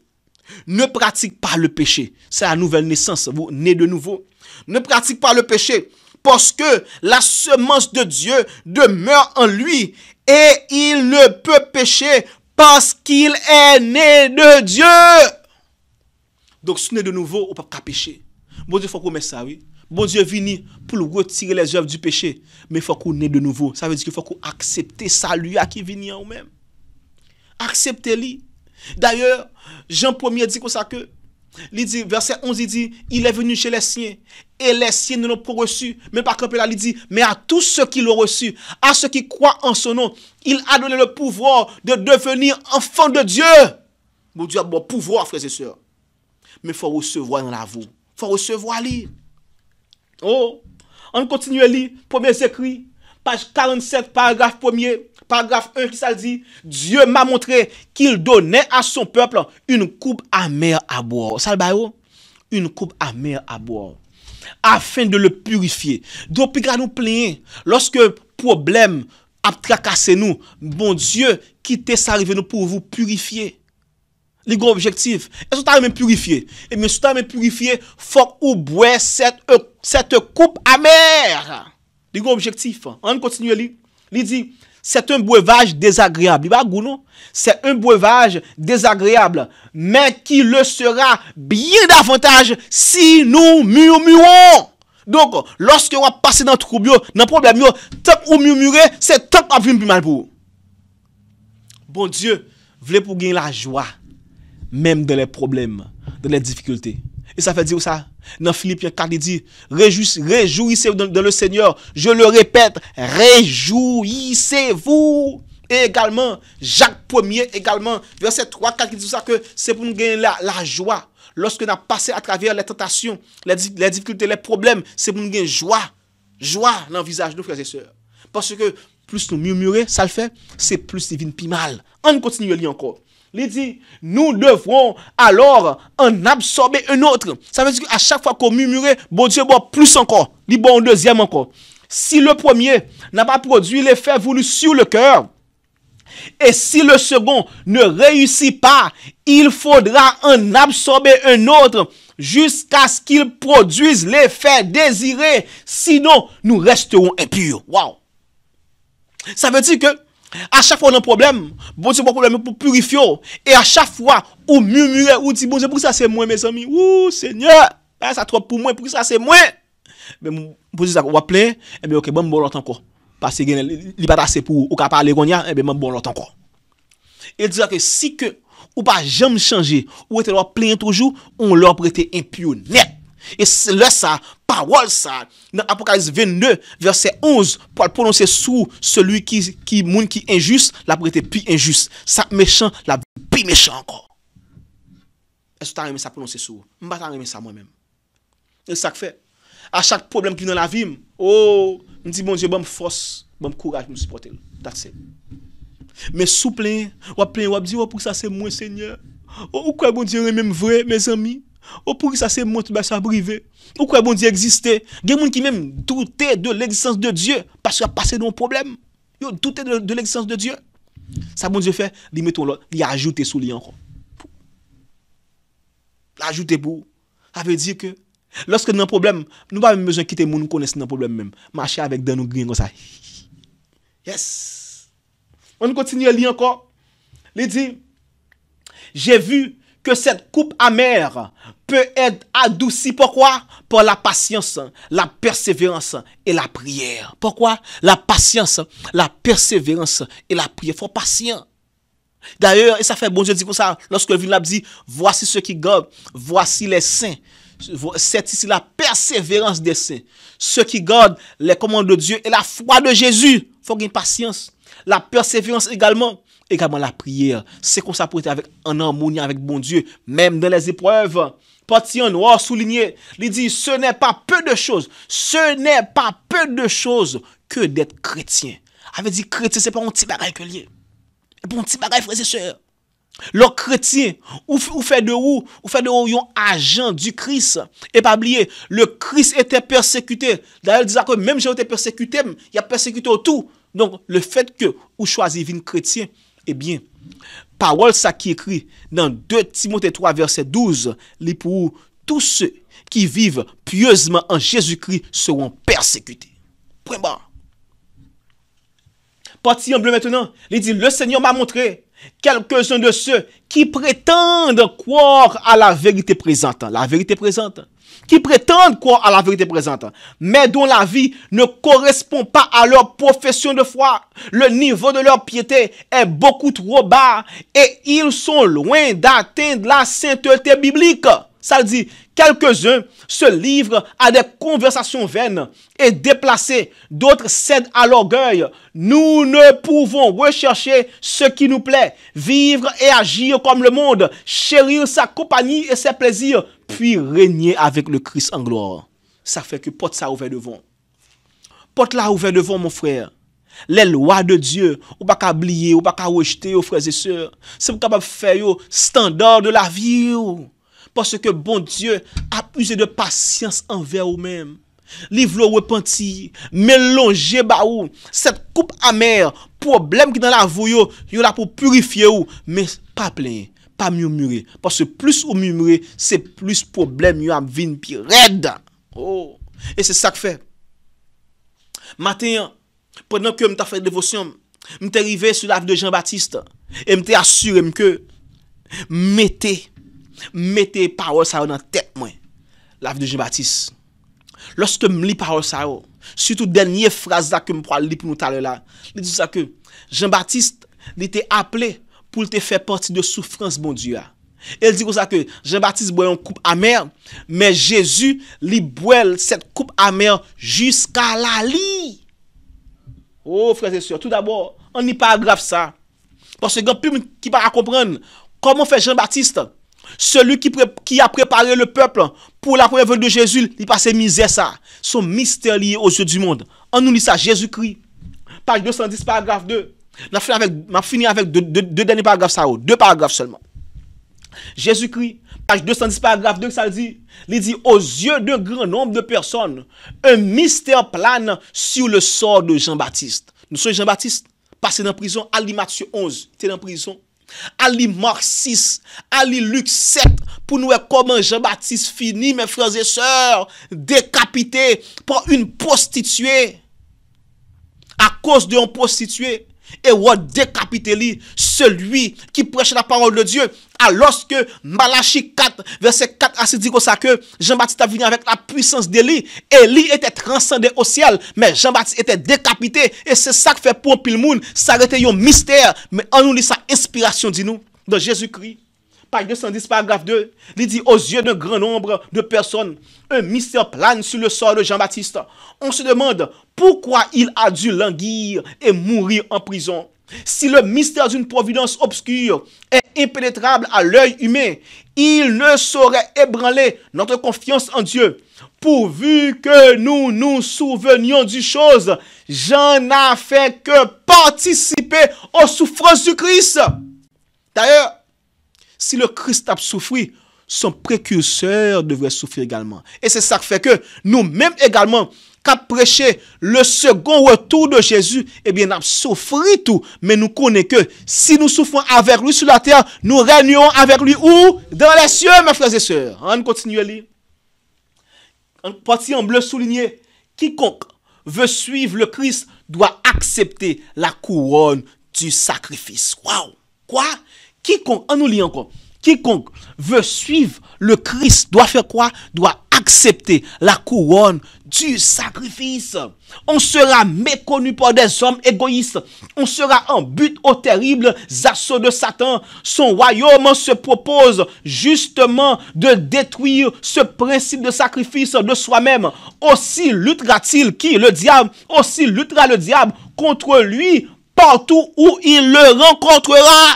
Ne pratique pas le péché. C'est la nouvelle naissance. Vous né de nouveau. Ne pratique pas le péché parce que la semence de Dieu demeure en lui et il ne peut pécher parce qu'il est né de Dieu. Donc, si on de nouveau, on ne peut pas pécher. Bon Dieu, il faut qu'on mette ça, oui. Bon Dieu vini pour retirer les œuvres du péché. Mais il faut qu'on est de nouveau. Ça veut dire qu'il faut qu'on accepte lui à qui vient en même. même Acceptez-le. D'ailleurs, Jean 1er dit comme ça que il dit, verset 11, il dit, il est venu chez les siens, et les siens ne l'ont pas reçu. Même pas campé il dit, mais à tous ceux qui l'ont reçu, à ceux qui croient en son nom, il a donné le pouvoir de devenir enfant de Dieu. Mon Dieu a bon pouvoir, frères et sœurs. Mais il faut recevoir dans la Il faut recevoir lui. Oh, on continue à lire, premier écrit, page 47, paragraphe premier paragraphe 1, qui ça dit, Dieu m'a montré qu'il donnait à son peuple une coupe amère à boire. Ça Une coupe amère à boire. Afin de le purifier. Donc, nous plaindre, lorsque problème a tracassé nous, bon Dieu, quittez ça arrivé nous pour vous purifier. les gros objectif. Et si tu même purifier. et eh bien si tu même purifié, faut ou boire cette, euh, cette coupe amère. Les gros objectif. On continue. Il dit, C'est un bouevage désagréable. Iba gounou? C'est un bouevage désagréable. Men ki le sera bien davantage si nou moumou. Donk, loske wap pase nan troubio nan problem yo, tep ou moumoure, se tep ap vim pi mal pou. Bon, Diyo, vle pou gen la jwa. Men de le problem, de le dificulté. E sa fe di ou sa? Dans Philippiens 4, il dit, réjouissez-vous dans, le Seigneur. Je le répète, réjouissez-vous. Et également, Jacques 1er, également, verset 3, 4, il dit ça que c'est pour nous gagner la, joie. Lorsque nous passé à travers les tentations, les, difficultés, les problèmes, c'est pour nous gagner joie. Joie dans le visage de nos frères et sœurs. Parce que plus nous murmurer, ça le fait, c'est plus divine, plus mal. On continue à lire encore. Il dit, nous devrons alors en absorber un autre. Ça veut dire qu'à chaque fois qu'on murmure, bon Dieu, boit plus encore. Il bon, deuxième encore. Si le premier n'a pas produit l'effet voulu sur le cœur, et si le second ne réussit pas, il faudra en absorber un autre jusqu'à ce qu'il produise l'effet désiré. Sinon, nous resterons impurs. Wow! Ça veut dire que A chak fwa nan problem, bon se fwa problem pou purifyo, e a chak fwa eh ou mure mure ou di bon se pou ki sa se mwen me zami, ou se nye, sa trope pou mwen, pou ki sa se mwen. Be mwen pou se zake wap plen, e be ok, bon bon lot anko. Pas se gen li patase pou ou ka pa le gonya, e be bon bon lot anko. E di zake si ke ou pa jam chanje, ou ete lwa plen toujou, on lwa prete impyo net. Et c'est ça, parole ça, dans Apocalypse 22, verset 11, pour prononcer sous celui qui, qui, qui injuste, la prêté plus injuste. Ça méchant, la plus méchant encore. Est-ce que tu as aimé ça prononcer sous? Je ne pas aimé ça moi-même. Et ça que fait. À chaque problème qui est dans la vie, oh, je dis bon Dieu, bonne force, bon courage, me supporter. That's it. Mais sous plein, ou plein, ou oh, pour ça c'est moi, Seigneur. Oh, quoi, bon Dieu, même vrai, mes amis. Ou pour ça, c'est monte, bah, ça privé. Ou quoi, bon Dieu existe? Il y a des gens qui même doutaient de l'existence de Dieu parce qu'il a passé dans un problème. Ils de, l'existence de Dieu. Ça, bon Dieu fait, Il met l'autre, a ajouté sous lui encore. pour. Ça veut dire que lorsque nous avons un problème, nous n'avons pas besoin de quitter les gens qui connaissent dans problème même. Marcher avec dans nous comme ça. Yes. On continue à lire encore. Il dit J'ai vu que cette coupe amère peut être adouci. Pourquoi Pour la patience, la persévérance et la prière. Pourquoi La patience, la persévérance et la prière. Faut patient. D'ailleurs, et ça fait bon Dieu dit comme ça, lorsque le l'a dit, voici ceux qui gardent. voici les saints. C'est ici la persévérance des saints. Ceux qui gardent les commandes de Dieu et la foi de Jésus. Faut une patience. La persévérance également également la prière. C'est qu'on ça avec, en harmonie avec bon Dieu, même dans les épreuves. parti en noir souligné, il dit, ce n'est pas peu de choses, ce n'est pas peu de choses que d'être chrétien. Avait dit chrétien, c'est pas un petit bagage que lié. C'est pas un petit bagage, frère, et soeur. Le chrétien, ou, fait de où ou fait de ou un agent du Christ. Et pas oublier, le Christ était persécuté. D'ailleurs, il disait que même j'ai été persécuté, il y a persécuté tout. Donc, le fait que vous choisissez une chrétien, eh bien, parole ça qui écrit dans 2 Timothée 3 verset 12 les pour tous ceux qui vivent pieusement en Jésus-Christ seront persécutés. bas. Parti en bleu maintenant, il dit, le Seigneur m'a montré quelques-uns de ceux qui prétendent croire à la vérité présente. La vérité présente, qui prétendent quoi à la vérité présente, mais dont la vie ne correspond pas à leur profession de foi. Le niveau de leur piété est beaucoup trop bas et ils sont loin d'atteindre la sainteté biblique. Ça dit, quelques-uns se livrent à des conversations vaines et déplacées. D'autres cèdent à l'orgueil. Nous ne pouvons rechercher ce qui nous plaît, vivre et agir comme le monde, chérir sa compagnie et ses plaisirs, puis régner avec le Christ en gloire. Ça fait que porte ça ouvert devant. Porte là ouvert devant, mon frère. Les lois de Dieu, ou pas qu'à oublier, ou pas qu'à rejeter, frères et sœurs. C'est pour capable faire standard de la vie. Paske bon Diyo ap use de pasyans anver ou menm. Livlo wepanti, melonge ba ou, set koup amer, problem ki nan la vou yo, yo la pou purifiye ou, men pa plen, pa mou mure, paske plus ou mou mure, se plus problem yo am vin pi red. Oh. E se sak fe. Mate, pwennan ke m ta fe devosyon, m te rive sou la vi de Jean-Baptiste, e m te asyre m ke, mette, Mete parol sa yo nan tet mwen La vide Jean-Baptiste Lorske m li parol sa yo Soutou denye fraz da ke m pral li pou nou tale la Li di sa ke Jean-Baptiste li te aple Poul oh, te fe porti de soufrans bon diwa El di kou sa ke Jean-Baptiste bwe yon koup amè Me Jezu li bwe l set koup amè Juska la li Ou freze syo Tout dabor, an li paragraf sa Porsi gen pi m ki para kompran Koman fe Jean-Baptiste an Celui qui, a préparé le peuple pour la prévention de Jésus, il passe misère ça. Son mystère lié aux yeux du monde. On nous lit ça, Jésus-Christ. Page 210, paragraphe 2. On avec, a fini avec deux, derniers paragraphes, ça, oh, deux paragraphes seulement. Jésus-Christ, page 210, paragraphe 2, ça dit, il dit, aux yeux d'un grand nombre de personnes, un mystère plane sur le sort de Jean-Baptiste. Nous sommes Jean-Baptiste, passé dans la prison, Ali Matthieu 11, était dans la prison. Ali Mark 6 Ali Luke 7 pou nou e koman Jean-Baptiste Fini men franseur dekapite pou un postitue a kos de un postitue et on décapité celui qui prêche la parole de Dieu. Alors que Malachi 4, verset 4 à 6 dit que Jean-Baptiste a venu avec la puissance Et Élie était transcendé au ciel, mais Jean-Baptiste était décapité. Et c'est ça qui fait pour Pilmoun, ça S'arrêter un mystère. Mais en nous, sa inspiration, dit nous, de Jésus-Christ page 210, paragraphe 2, il dit, aux yeux d'un grand nombre de personnes, un mystère plane sur le sort de Jean-Baptiste. On se demande pourquoi il a dû languir et mourir en prison. Si le mystère d'une providence obscure est impénétrable à l'œil humain, il ne saurait ébranler notre confiance en Dieu. Pourvu que nous nous souvenions du chose, j'en n'a fait que participer aux souffrances du Christ. D'ailleurs, si le Christ a souffri, son précurseur devrait souffrir également. Et c'est ça qui fait que nous-mêmes également, qu'à prêcher le second retour de Jésus, eh bien, nous souffert tout. Mais nous connaissons que si nous souffrons avec lui sur la terre, nous régnons avec lui où Dans les cieux, mes frères et sœurs. On continue lire. En partie en bleu souligné, quiconque veut suivre le Christ doit accepter la couronne du sacrifice. Waouh! Quoi? quiconque, en nous encore, quiconque veut suivre le Christ doit faire quoi Doit accepter la couronne du sacrifice. On sera méconnu par des hommes égoïstes. On sera en but aux terribles assauts de Satan. Son royaume se propose justement de détruire ce principe de sacrifice de soi-même. Aussi luttera-t-il qui Le diable. Aussi luttera le diable contre lui partout où il le rencontrera.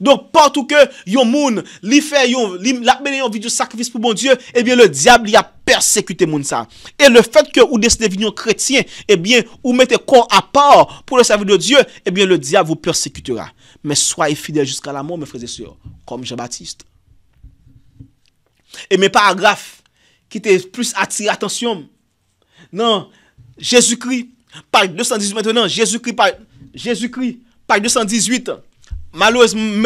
Donc, partout que yon moun li fè yon, li, la yon sacrifice pour bon Dieu, eh bien, le diable y a persécuté moun ça. Et le fait que vous décidez venir chrétien, eh bien, ou mettez corps à part pour le service de Dieu, eh bien, le diable vous persécutera. Mais soyez fidèles jusqu'à la mort, mes frères et sœurs, comme Jean-Baptiste. Et mes paragraphes qui étaient plus attiré, attention. Non, Jésus-Christ, par 218 maintenant, Jésus-Christ, page Jésus-Christ, par 218. Malwez, mwen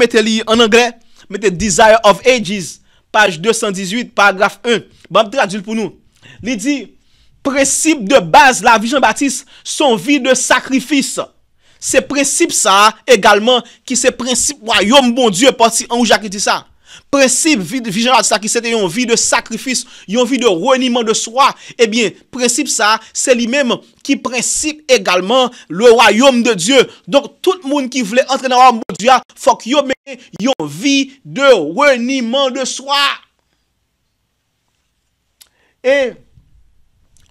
mette li en angre, mette Desire of Ages, page 218, paragraf 1. Bam bon, tradil pou nou. Li di, precipe de base la vision baptiste, son vi de sakrifis. Se precipe sa, egalman, ki se precipe, woyom bon die, pasi an ou jakri ti sa. principe vie, vie ça qui c'était une vie de sacrifice une vie de reniement de soi eh bien principe ça c'est lui-même qui principe également le royaume de Dieu donc tout le monde qui voulait entrer dans le royaume de Dieu faut qu'il y ait une vie de reniement de soi et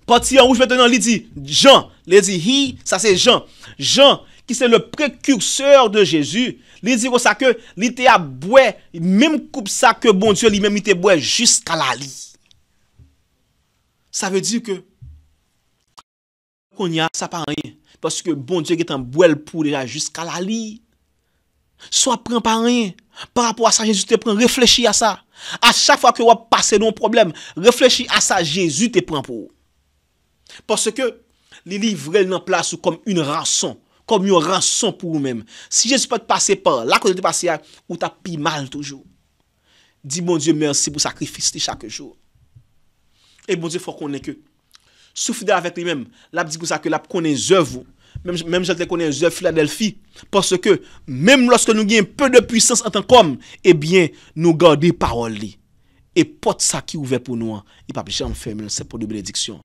parti en rouge maintenant il dit Jean il dit he ça c'est Jean Jean qui c'est le précurseur de Jésus Li diro sa ke li te a bwe, mèm koup sa ke bon Diyo li mèm ite bwe, jiska la li. Sa ve di ke, kon ya sa pa rè, paske bon Diyo getan bwe l pou deja jiska la li. So apren pa rè, pa rapou a sa Jésus te pren, reflechi a sa. A chak fwa ke wap pase nou problem, reflechi a sa Jésus te pren pou. Paske li li vrel nan plas ou kom un rason, kom yon ran son pou loun men. Si jesu pat pase pa, la kou te pase ya, ou ta pi mal toujou. Di bon dieu mersi pou sakrifiste chak chou. E bon dieu fok konen ke. Sou fide avet li men, la p di kou sakri la pou konen zovou. Mem jelte konen zovou filadel fi. Porske ke, mem loske nou gen peu de pwisans an tan kom, e eh bien nou gande paroli. E pot sakri ouve pou nou an. E pa pichan fèmèl sepou loun benediksyon.